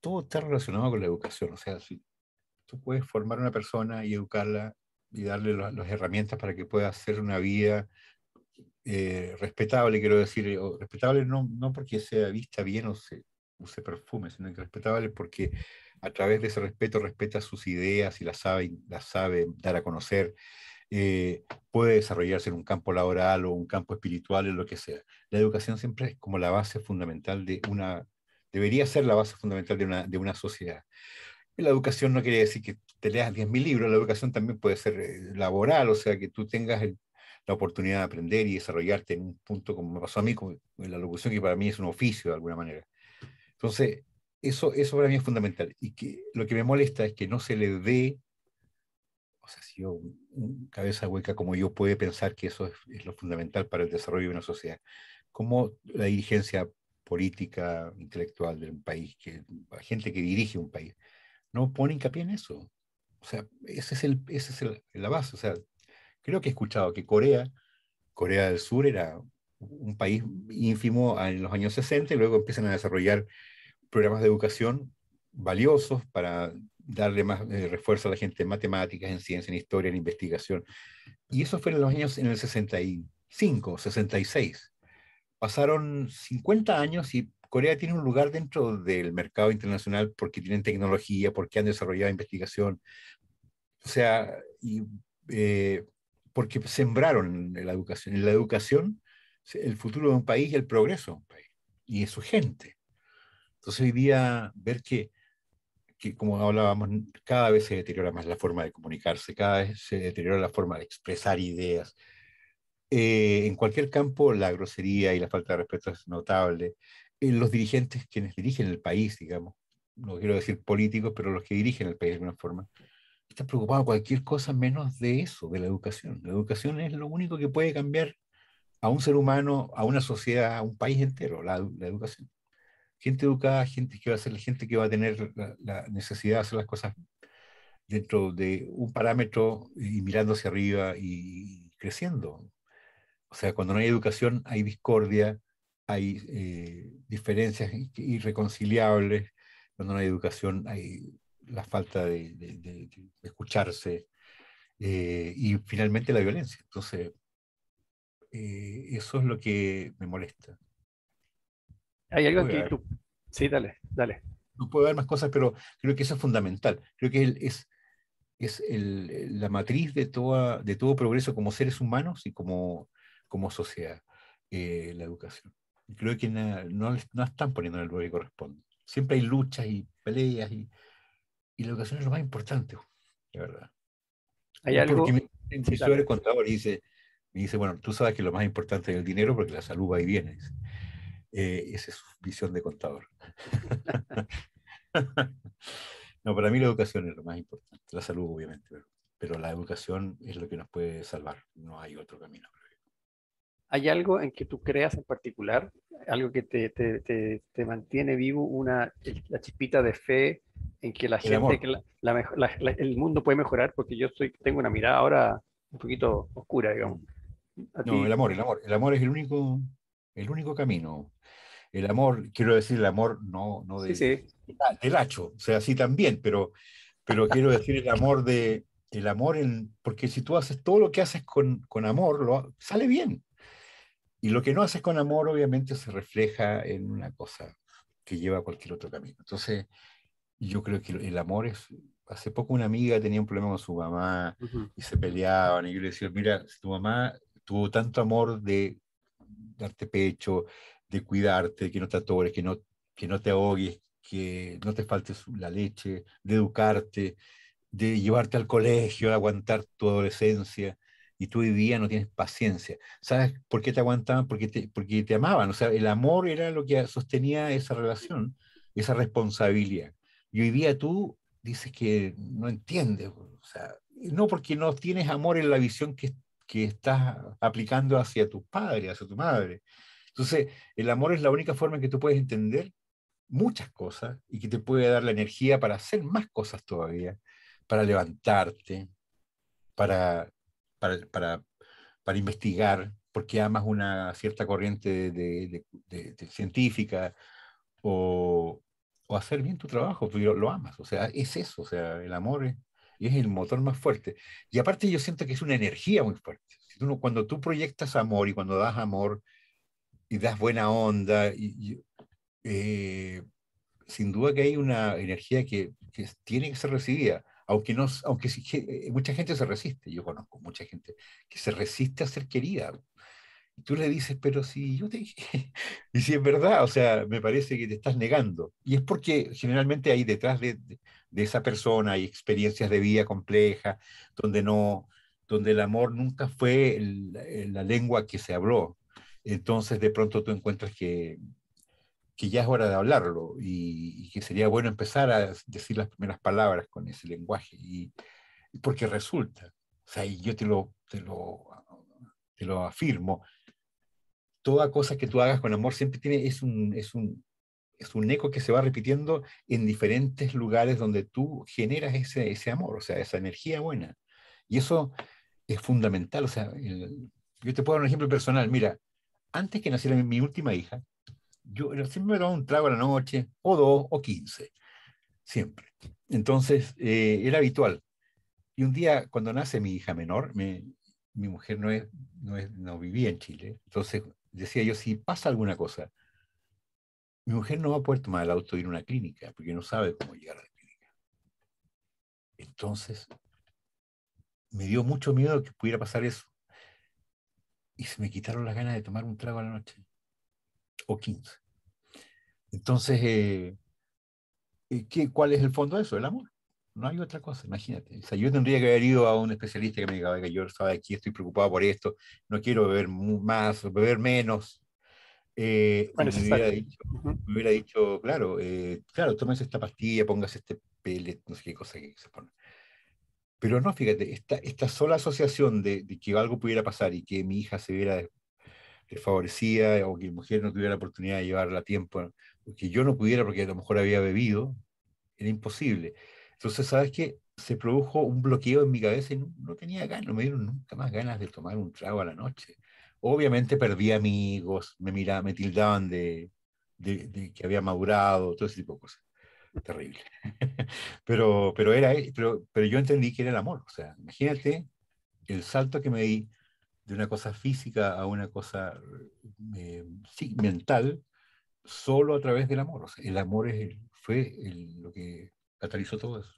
todo está relacionado con la educación. O sea, tú puedes formar una persona y educarla y darle las herramientas para que pueda hacer una vida eh, respetable, quiero decir, respetable no, no porque sea vista bien o se, use perfume, sino que respetable porque a través de ese respeto respeta sus ideas y las sabe, las sabe dar a conocer. Eh, puede desarrollarse en un campo laboral o un campo espiritual, en lo que sea. La educación siempre es como la base fundamental de una, debería ser la base fundamental de una, de una sociedad. La educación no quiere decir que te leas 10.000 libros, la educación también puede ser eh, laboral, o sea, que tú tengas la oportunidad de aprender y desarrollarte en un punto, como me pasó a mí en la locución, que para mí es un oficio de alguna manera. Entonces, eso, eso para mí es fundamental. Y que lo que me molesta es que no se le dé, o sea, si yo, un, cabeza hueca como yo puede pensar que eso es, lo fundamental para el desarrollo de una sociedad, como la dirigencia política, intelectual de un país, que la gente que dirige un país, no pone hincapié en eso. O sea, esa es, el, ese es la base. O sea, creo que he escuchado que Corea, Corea del Sur era un país ínfimo en los años 60 y luego empiezan a desarrollar programas de educación valiosos para darle más eh, refuerzo a la gente en matemáticas, en ciencia, en historia, en investigación. Y eso fue en los años en el 65, 66. Pasaron 50 años y Corea tiene un lugar dentro del mercado internacional porque tienen tecnología, porque han desarrollado investigación. O sea, y, eh, porque sembraron la educación. En la educación el futuro de un país y el progreso de un país y es su gente. Entonces hoy día ver que, como hablábamos, cada vez se deteriora más la forma de comunicarse, cada vez se deteriora la forma de expresar ideas. Eh, en cualquier campo la grosería y la falta de respeto es notable. Eh, los dirigentes quienes dirigen el país, digamos, no quiero decir políticos, pero los que dirigen el país de alguna forma, están preocupados por cualquier cosa menos de eso, de la educación. La educación es lo único que puede cambiar a un ser humano, a una sociedad, a un país entero, la, educación. Gente educada, gente que va a ser la gente que va a tener la, necesidad de hacer las cosas dentro de un parámetro y mirando hacia arriba y creciendo. O sea, cuando no hay educación hay discordia, hay eh, diferencias irreconciliables, cuando no hay educación hay la falta de, escucharse eh, y finalmente la violencia. Entonces, eh, eso es lo que me molesta. Hay algo que Sí, dale, dale. No puedo ver más cosas, pero creo que eso es fundamental. Creo que es, es la matriz de, toda, de todo progreso como seres humanos y como, como sociedad, eh, la educación. Creo que no, no están poniendo en el lugar que corresponde. Siempre hay luchas y peleas y, la educación es lo más importante, la verdad. Hay algo. Porque me, dice, me dice, bueno, tú sabes que lo más importante es el dinero porque la salud va y viene. Eh, esa es su visión de contador. <laughs> no, para mí la educación es lo más importante, la salud obviamente, pero, la educación es lo que nos puede salvar, no hay otro camino. ¿Hay algo en que tú creas en particular, algo que te, mantiene vivo, una, la chispita de fe en que la gente, que la, el mundo puede mejorar? Porque yo tengo una mirada ahora un poquito oscura, digamos. Mm. No, el amor, el amor. El amor es el único, el único camino. El amor, quiero decir el amor no, no de, del hacho, o sea, sí también, pero, pero quiero decir el amor de el amor, en, porque si tú haces todo lo que haces con, con amor, lo, sale bien. Y lo que no haces con amor, obviamente, se refleja en una cosa que lleva a cualquier otro camino. Entonces, yo creo que el amor es. Hace poco una amiga tenía un problema con su mamá y se peleaban. Y yo le decía, mira, si tu mamá tuvo tanto amor de darte pecho, de cuidarte, que no te atores, que no, que no te ahogues, que no te faltes la leche, de educarte, de llevarte al colegio, de aguantar tu adolescencia, y tú hoy día no tienes paciencia. ¿Sabes por qué te aguantaban? Porque te, porque te amaban. O sea, el amor era lo que sostenía esa relación, esa responsabilidad. Y hoy día tú dices que no entiendes. O sea, no porque no tienes amor en la visión que que estás aplicando hacia tu padre, hacia tu madre. Entonces, el amor es la única forma en que tú puedes entender muchas cosas y que te puede dar la energía para hacer más cosas todavía, para levantarte, para, para, para, investigar, porque amas una cierta corriente de, científica o, hacer bien tu trabajo, tú lo, lo, amas. O sea, es eso, o sea, el amor es, y es el motor más fuerte. Y aparte yo siento que es una energía muy fuerte. cuando tú proyectas amor y cuando das amor y das buena onda, eh, sin duda que hay una energía que, tiene que ser recibida, aunque, no, aunque eh, mucha gente se resiste. Yo conozco mucha gente que se resiste a ser querida. Y tú le dices, pero si yo te dije, <laughs> y si es verdad, o sea, me parece que te estás negando. Y es porque generalmente hay detrás de, esa persona, hay experiencias de vida complejas, donde no, donde el amor nunca fue la lengua que se habló. Entonces de pronto tú encuentras que, que ya es hora de hablarlo y, y, que sería bueno empezar a decir las primeras palabras con ese lenguaje. Y, porque resulta, o sea, y yo te lo, te lo, te lo afirmo, toda cosa que tú hagas con amor siempre tiene, es un, es un, es un eco que se va repitiendo en diferentes lugares donde tú generas ese, ese amor, o sea, esa energía buena. Y eso es fundamental. O sea, yo te puedo dar un ejemplo personal. Mira, antes que naciera mi, última hija, yo siempre me daba un trago a la noche, o dos, o quince, siempre. Entonces, eh, era habitual. Y un día, cuando nace mi hija menor, mi mujer no, es, no, es, no vivía en Chile, entonces decía yo, si pasa alguna cosa, mi mujer no va a poder tomar el auto y e ir a una clínica, porque no sabe cómo llegar a la clínica. Entonces, me dio mucho miedo que pudiera pasar eso. Y se me quitaron las ganas de tomar un trago a la noche, o 15. Entonces, eh, eh, ¿qué, ¿cuál es el fondo de eso? El amor no hay otra cosa, imagínate. yo tendría que haber ido a un especialista que me diga, oiga, yo estaba aquí estoy preocupado por esto, no quiero beber más, beber menos. Eh, bueno, me, hubiera dicho, claro, eh, claro, tomes esta pastilla, pongas este pellet, no sé qué cosa que se pone. Pero no, fíjate, esta, esta sola asociación de, que algo pudiera pasar y que mi hija se viera desfavorecida o que mi mujer no tuviera la oportunidad de llevarla a tiempo, o que yo no pudiera porque a lo mejor había bebido, era imposible. Entonces, ¿sabes qué? Se produjo un bloqueo en mi cabeza y no, tenía ganas, no me dieron nunca más ganas de tomar un trago a la noche. Obviamente perdí amigos, me miraban, me tildaban de, de, que había madurado, todo ese tipo de cosas. Terrible. <laughs> pero, pero, era, pero, pero yo entendí que era el amor. O sea, imagínate el salto que me di de una cosa física a una cosa eh, sí, mental solo a través del amor. O sea, el amor es el, fue lo que catalizó todo eso.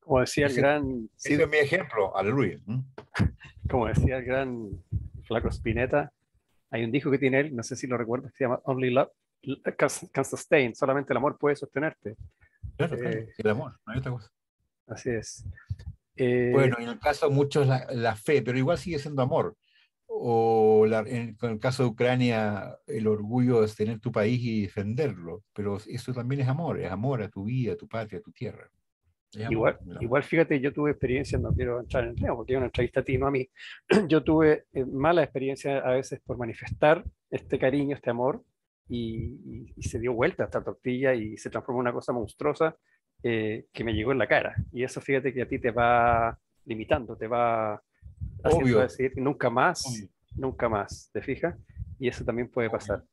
Como decía el gran... Ese mi ejemplo, aleluya. <laughs> Como decía el gran Flaco Spinetta, hay un disco que tiene él, no sé si lo recuerdas, se llama Only Love Can, Sustain, solamente el amor puede sostenerte. Claro, eh, el amor, no hay otra cosa. Así es. Eh, bueno, en el caso de muchos, la, fe, pero igual sigue siendo amor o en, el caso de Ucrania, el orgullo es tener tu país y defenderlo, pero eso también es amor, es amor a tu vida, a tu patria, a tu tierra. igual, igual, fíjate, yo tuve experiencia no quiero entrar en el tema porque es una entrevista a ti, no a mí. <clears throat> Yo tuve eh, mala experiencia a veces por manifestar este cariño, este amor, y, se dio vuelta esta tortilla y se transformó en una cosa monstruosa eh, que me llegó en la cara. Y eso fíjate que a ti te va limitando, te va Obvio. decir nunca más, nunca más, ¿te fijas? Y eso también puede pasar.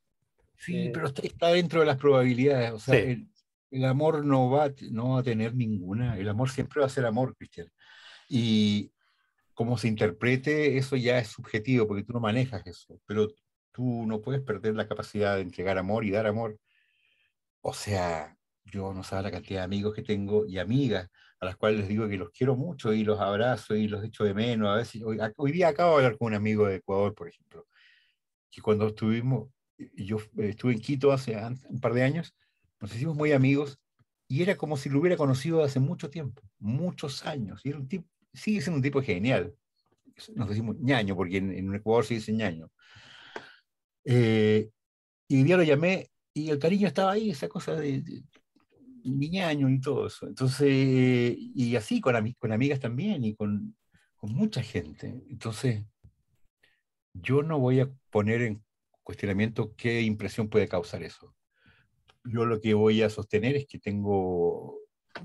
Sí, eh, pero está dentro de las probabilidades. O sea, el, amor no va, no va a tener ninguna. El amor siempre va a ser amor, Cristian. Y cómo se interprete, eso ya es subjetivo, porque tú no manejas eso. Pero tú no puedes perder la capacidad de entregar amor y dar amor. O sea, yo no sabía la cantidad de amigos que tengo y amigas a las cuales les digo que los quiero mucho y los abrazo y los echo de menos. A veces, hoy, día acabo de hablar con un amigo de Ecuador, por ejemplo, que cuando estuvimos, yo eh, estuve en Quito hace un par de años, nos hicimos muy amigos y era como si lo hubiera conocido hace mucho tiempo, muchos años. Y era un tipo, sigue siendo un tipo genial. Nos decimos ñaño, porque en, Ecuador se dice ñaño. Eh, y hoy día lo llamé y el cariño estaba ahí, esa cosa de niño y todo eso. Entonces, y así con, con amigas también y con, mucha gente. Entonces, yo no voy a poner en cuestionamiento qué impresión puede causar eso. Yo lo que voy a sostener es que tengo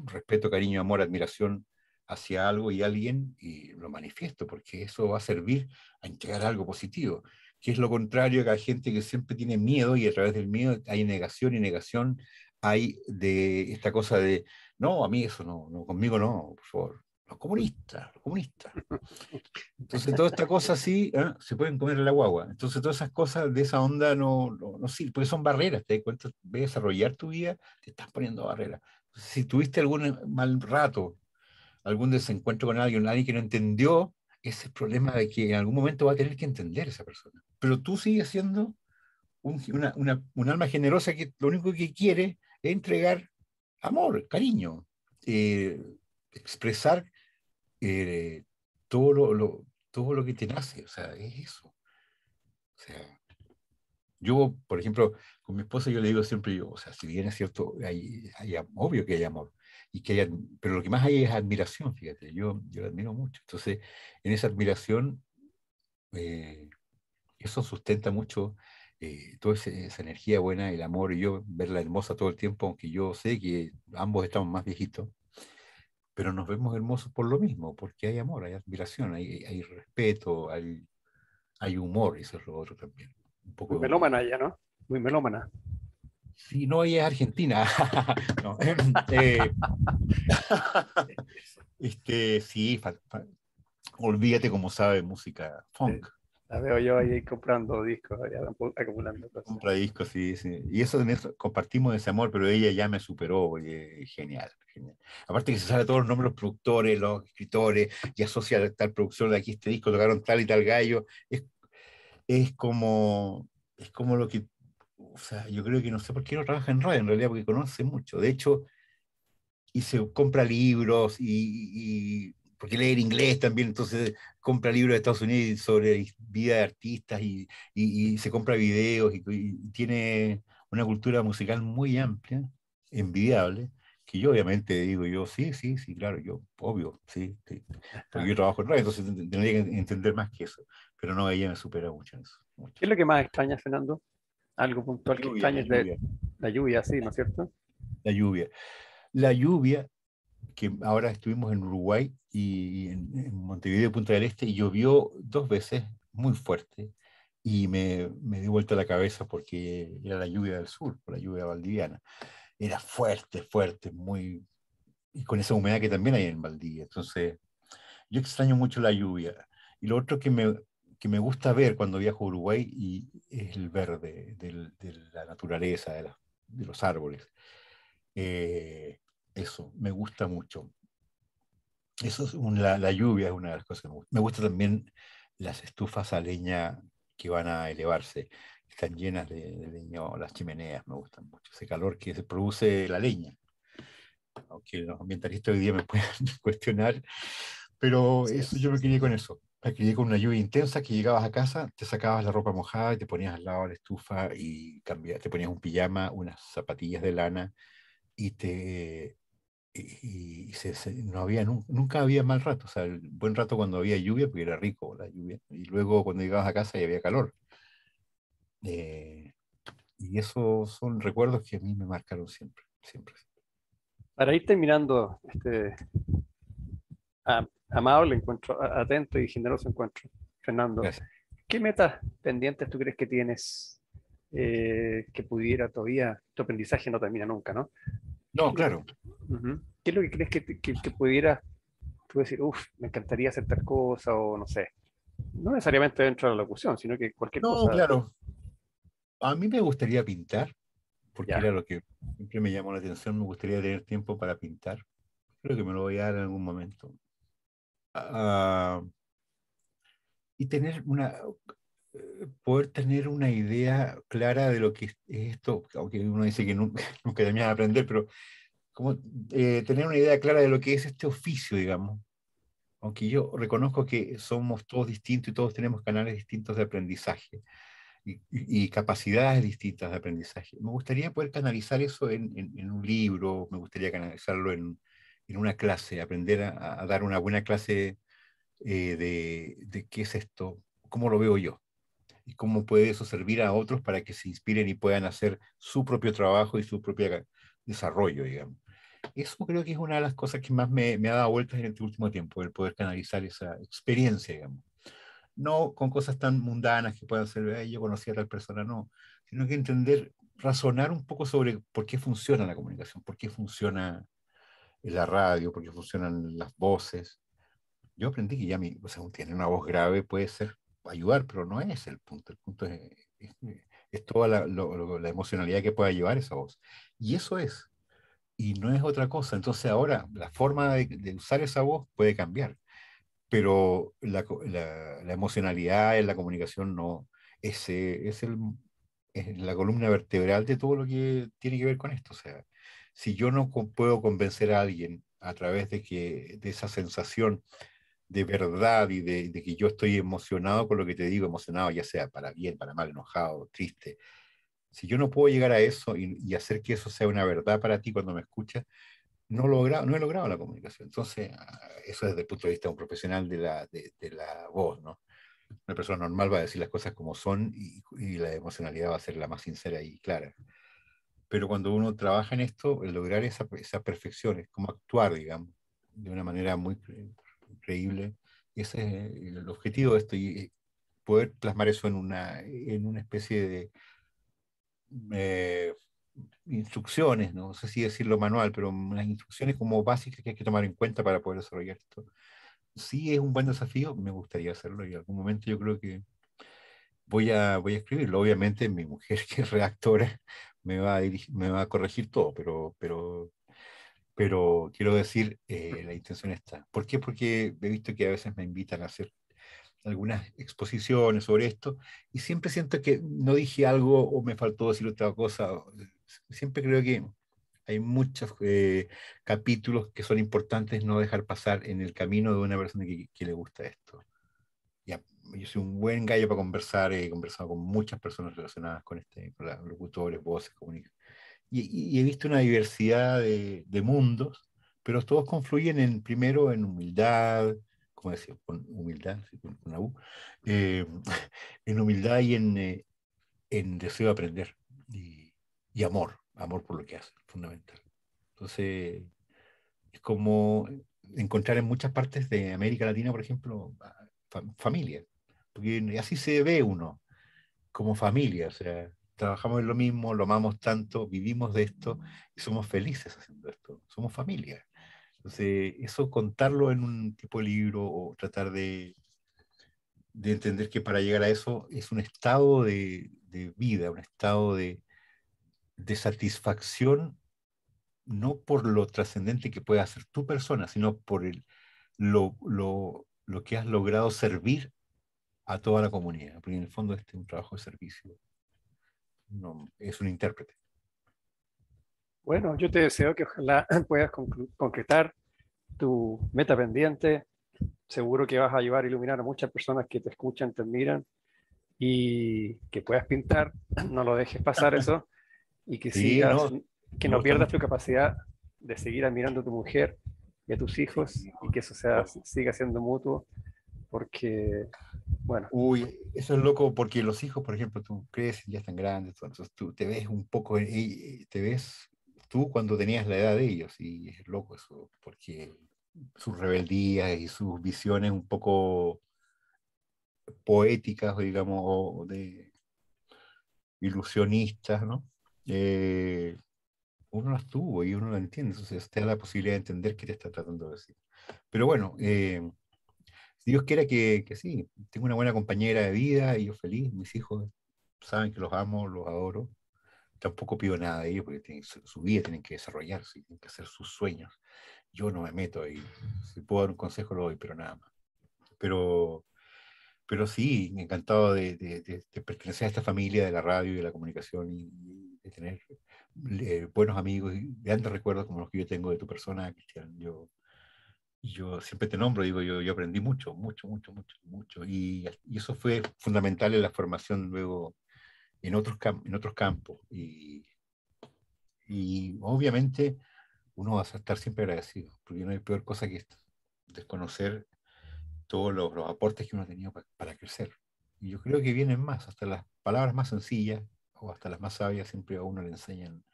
respeto, cariño, amor, admiración hacia algo y alguien y lo manifiesto, porque eso va a servir a entregar algo positivo, que es lo contrario que hay gente que siempre tiene miedo y a través del miedo hay negación y negación hay de esta cosa de, no, a mí eso no, conmigo no, por favor. Los comunistas, los comunistas. Entonces, toda esta cosa así ¿eh? se pueden comer en la guagua. Entonces, todas esas cosas de esa onda no, no, no sirven, porque son barreras. Te das cuenta, de desarrollar tu vida, te estás poniendo barreras. Si tuviste algún eh, mal rato, algún desencuentro con alguien, alguien que no entendió, ese problema de que en algún momento va a tener que entender esa persona. Pero tú sigues siendo un, un alma generosa que lo único que quiere entregar amor, cariño, eh, expresar eh, todo, lo, todo lo que te nace, o sea, es eso. O sea, yo, por ejemplo, con mi esposa yo le digo siempre, yo, o sea, si bien es cierto, hay, hay obvio que hay amor, y que hay, pero lo que más hay es admiración, fíjate, yo, yo la admiro mucho. Entonces, en esa admiración, eh, eso sustenta mucho eh, toda esa, energía buena, el amor, y yo verla hermosa todo el tiempo, aunque yo sé que ambos estamos más viejitos, pero nos vemos hermosos por lo mismo, porque hay amor, hay admiración, hay, respeto, hay, hay humor, eso es lo otro también. Un poco Muy melómana ella, ¿no? Muy melómana. Sí, no, ella es argentina. <laughs> <laughs> Eh, <laughs> este, sí, olvídate como sabe música funk veo yo ahí comprando discos, acumulando cosas. Compra discos, sí, sí. Y eso, en eso compartimos ese amor, pero ella ya me superó, genial, genial. Aparte que se sabe todos los nombres los productores, los escritores, y asocia tal producción de aquí este disco, tocaron tal y tal gallo. Es, es como, es como lo que, o sea, yo creo que no sé por qué no trabaja en radio en realidad, porque conoce mucho. De hecho, y se compra libros y porque leer inglés también, entonces compra libros de Estados Unidos sobre vida de artistas y, y, se compra videos y, tiene una cultura musical muy amplia, envidiable, que yo obviamente digo yo, sí, sí, sí, claro, yo, obvio, sí, sí. porque yo trabajo en radio, entonces tendría que entender más que eso, pero no, ella me supera mucho en eso. ¿Qué es lo que más extraña, Fernando? Algo puntual que extrañas de la lluvia, sí, ¿no es cierto? La lluvia. La lluvia que ahora estuvimos en Uruguay y en, Montevideo, Punta del Este, y llovió dos veces muy fuerte y me, me di vuelta la cabeza porque era la lluvia del sur, la lluvia valdiviana. Era fuerte, fuerte, muy... Y con esa humedad que también hay en Valdivia. Entonces, yo extraño mucho la lluvia. Y lo otro que me, que me gusta ver cuando viajo a Uruguay y es el verde de la naturaleza, de, de los árboles. Eh, eso, me gusta mucho. Eso es la, la, lluvia es una de las cosas que me gusta. Me gusta también las estufas a leña que van a elevarse. Están llenas de, leño, las chimeneas me gustan mucho. Ese calor que se produce la leña. Aunque los ambientalistas hoy día me <laughs> pueden cuestionar, pero eso yo me crié con eso. Me crié con una lluvia intensa que llegabas a casa, te sacabas la ropa mojada y te ponías al lado de la estufa y te ponías un pijama, unas zapatillas de lana y te y, no había, nunca había mal rato, o sea, buen rato cuando había lluvia, porque era rico la lluvia, y luego cuando llegabas a casa y había calor. Eh, y esos son recuerdos que a mí me marcaron siempre, siempre. Para ir terminando, este, amable encuentro, atento y generoso encuentro, Fernando, ¿qué metas pendientes tú crees que tienes eh, que pudiera todavía, tu aprendizaje no termina nunca, ¿no? No, claro. ¿Qué es lo que crees que, que, pudiera tú decir, uff, me encantaría hacer tal cosa o no sé? No necesariamente dentro de la locución, sino que cualquier cosa. No, claro. A mí me gustaría pintar, porque era lo que siempre me llamó la atención. Me gustaría tener tiempo para pintar. Creo que me lo voy a dar en algún momento. Ah, y tener una eh, poder tener una idea clara de lo que es esto, aunque uno dice que nunca, <laughs> terminan aprender, pero como, eh, tener una idea clara de lo que es este oficio, digamos. Aunque yo reconozco que somos todos distintos y todos tenemos canales distintos de aprendizaje y, capacidades distintas de aprendizaje. Me gustaría poder canalizar eso en, un libro, me gustaría canalizarlo en, una clase, aprender a, dar una buena clase eh, de qué es esto, cómo lo veo yo y cómo puede eso servir a otros para que se inspiren y puedan hacer su propio trabajo y su propio desarrollo, digamos. Eso creo que es una de las cosas que más me, me ha dado vueltas en este último tiempo, el poder canalizar esa experiencia, digamos. No con cosas tan mundanas que puedan ser, yo conocí a tal persona, no, sino que entender, razonar un poco sobre por qué funciona la comunicación, por qué funciona la radio, por qué funcionan las voces. Yo aprendí que ya mi, o sea, tiene una voz grave, puede ser ayudar, pero no es el punto. El punto es, es, eh, toda la, la, emocionalidad que pueda llevar esa voz. Y eso es. Y no es otra cosa. Entonces ahora la forma de, usar esa voz puede cambiar, pero la, la, emocionalidad en la comunicación no. Ese, es, el, es la columna vertebral de todo lo que tiene que ver con esto. O sea, si yo no puedo convencer a alguien a través de, que, de esa sensación de verdad y de, que yo estoy emocionado con lo que te digo, emocionado ya sea para bien, para mal, enojado, triste. Si yo no puedo llegar a eso y, hacer que eso sea una verdad para ti cuando me escuchas, no, logra, no he logrado la comunicación. Entonces, eso desde el punto de vista de un profesional de la, de, la voz, ¿no? Una persona normal va a decir las cosas como son y, la emocionalidad va a ser la más sincera y clara pero cuando uno trabaja en esto, lograr esa, esa perfección, es como actuar, digamos, de una manera muy increíble. ese es el objetivo de esto, y eh, poder plasmar eso en una, en una especie de eh, instrucciones, ¿no? sé si decirlo manual, pero las instrucciones como básicas que hay que tomar en cuenta para poder desarrollar esto. Sí es un buen desafío, me gustaría hacerlo y en algún momento yo creo que voy a, voy a escribirlo. Obviamente mi mujer, <laughs> que es redactora, me va a, me va a corregir todo, pero, pero pero quiero decir, eh, la intención está. ¿Por qué? Porque he visto que a veces me invitan a hacer algunas exposiciones sobre esto y siempre siento que no dije algo o me faltó decir otra cosa. Siempre creo que hay muchos eh, capítulos que son importantes no dejar pasar en el camino de una persona que, le gusta esto. yo soy un buen gallo para conversar, he conversado con muchas personas relacionadas con este, con los locutores, voces, comunicadores y, he visto una diversidad de, mundos, pero todos confluyen en, primero en humildad, como decía, con humildad, con, U, eh, <laughs> en humildad y en, eh, en deseo de aprender y, y, amor, amor por lo que hace, fundamental. Entonces, es como encontrar en muchas partes de América Latina, por ejemplo, familia, porque así se ve uno, como familia, o sea, trabajamos en lo mismo, lo amamos tanto, vivimos de esto y somos felices haciendo esto, somos familia. Entonces, eso contarlo en un tipo de libro o tratar de, de entender que para llegar a eso es un estado de, de vida, un estado de, de satisfacción, no por lo trascendente que puede hacer tu persona, sino por el, lo, lo, lo que has logrado servir a toda la comunidad, porque en el fondo este es un trabajo de servicio es un intérprete. Bueno, yo te deseo que ojalá <clears throat> puedas concretar tu meta pendiente. Seguro que vas a ayudar a iluminar a muchas personas que te escuchan, te admiran y que puedas pintar. <clears throat> No lo dejes pasar <laughs> eso y que sigas, que no, pierdas tu capacidad de seguir admirando a tu mujer y a tus hijos y que eso sea, siga siendo mutuo porque, bueno. Uy, eso es loco porque los hijos, por ejemplo, tú creces, ya están grandes, entonces tú te ves un poco, eh, eh, te ves tú cuando tenías la edad de ellos y es loco eso, porque sus rebeldías y sus visiones un poco poéticas, digamos, o de ilusionistas, ¿no? Eh, uno las tuvo y uno las entiende, entonces te da la posibilidad de entender qué te está tratando de decir. Pero bueno, eh, Dios quiera que, que sí, tengo una buena compañera de vida y yo feliz, mis hijos saben que los amo, los adoro. Tampoco pido nada de ellos porque su, vida tienen que desarrollarse, tienen que hacer sus sueños. Yo no me meto ahí. Si puedo dar un consejo, lo doy, pero nada más. Pero, pero sí, encantado de, pertenecer a esta familia de la radio y de la comunicación y de tener eh, buenos amigos y grandes recuerdos como los que yo tengo de tu persona, Cristian. Yo yo siempre te nombro, digo, yo, yo aprendí mucho, mucho, mucho, mucho, mucho. Y, eso fue fundamental en la formación luego en otros, en otros campos. Y, obviamente uno va a estar siempre agradecido, porque no hay peor cosa que desconocer todos los, aportes que uno ha tenido para, crecer. Y yo creo que vienen más, hasta las palabras más sencillas o hasta las más sabias siempre a uno le enseñan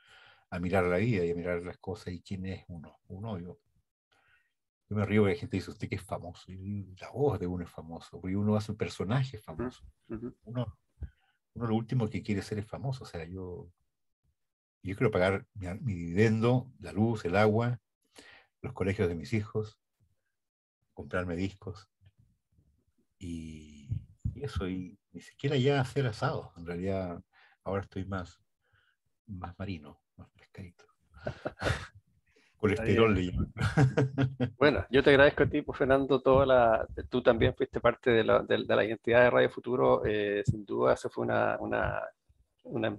a mirar la vida y a mirar las cosas y quién es uno. Uno, yo, yo me río porque la gente dice, usted que es famoso. Y la voz de uno es famoso, porque uno hace un personaje famoso. uno, uno, lo último que quiere ser es famoso. O sea, yo, yo quiero pagar mi, dividendo, la luz, el agua, los colegios de mis hijos, comprarme discos. Y, y eso, y ni siquiera ya hacer asado. En realidad, ahora estoy más, más marino, más pescadito. <laughs> Colesterol le <laughs> Bueno, yo te agradezco a ti, pues, Fernando, toda la, tú también fuiste parte de la, de, la identidad de Radio Futuro. Eh, sin duda, eso fue una, una,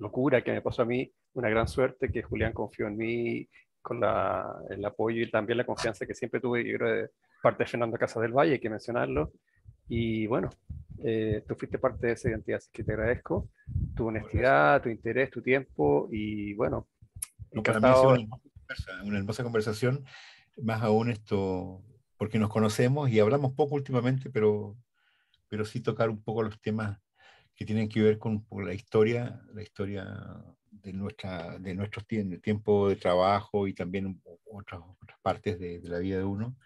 locura que me pasó a mí, una gran suerte que Julián confió en mí con la, el apoyo y también la confianza que siempre tuve, yo creo, de parte de Fernando casa del Valle, hay que mencionarlo. Y bueno, eh, tú fuiste parte de esa identidad, así que te agradezco tu honestidad, tu interés, tu tiempo y bueno, encantado. Para una hermosa conversación, más aún esto, porque nos conocemos y hablamos poco últimamente, pero, pero sí tocar un poco los temas que tienen que ver con la historia, la historia de, nuestra, de nuestro tiempo de trabajo y también otras, partes de, la vida de uno.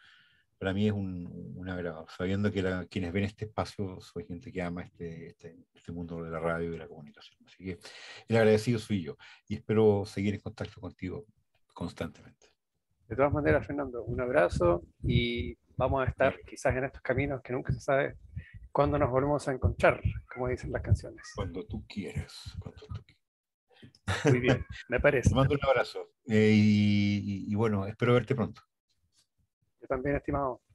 Para mí es un, un agrado, sabiendo que quienes ven este espacio son gente que ama este, este, este, mundo de la radio y de la comunicación. Así que el agradecido soy yo y espero seguir en contacto contigo constantemente. De todas maneras, Fernando, un abrazo y vamos a estar quizás en estos caminos que nunca se sabe cuándo nos volvemos a encontrar, como dicen las canciones. Cuando tú quieras, Muy bien, me parece. Te mando un abrazo eh, y bueno, espero verte pronto. Yo también, estimado.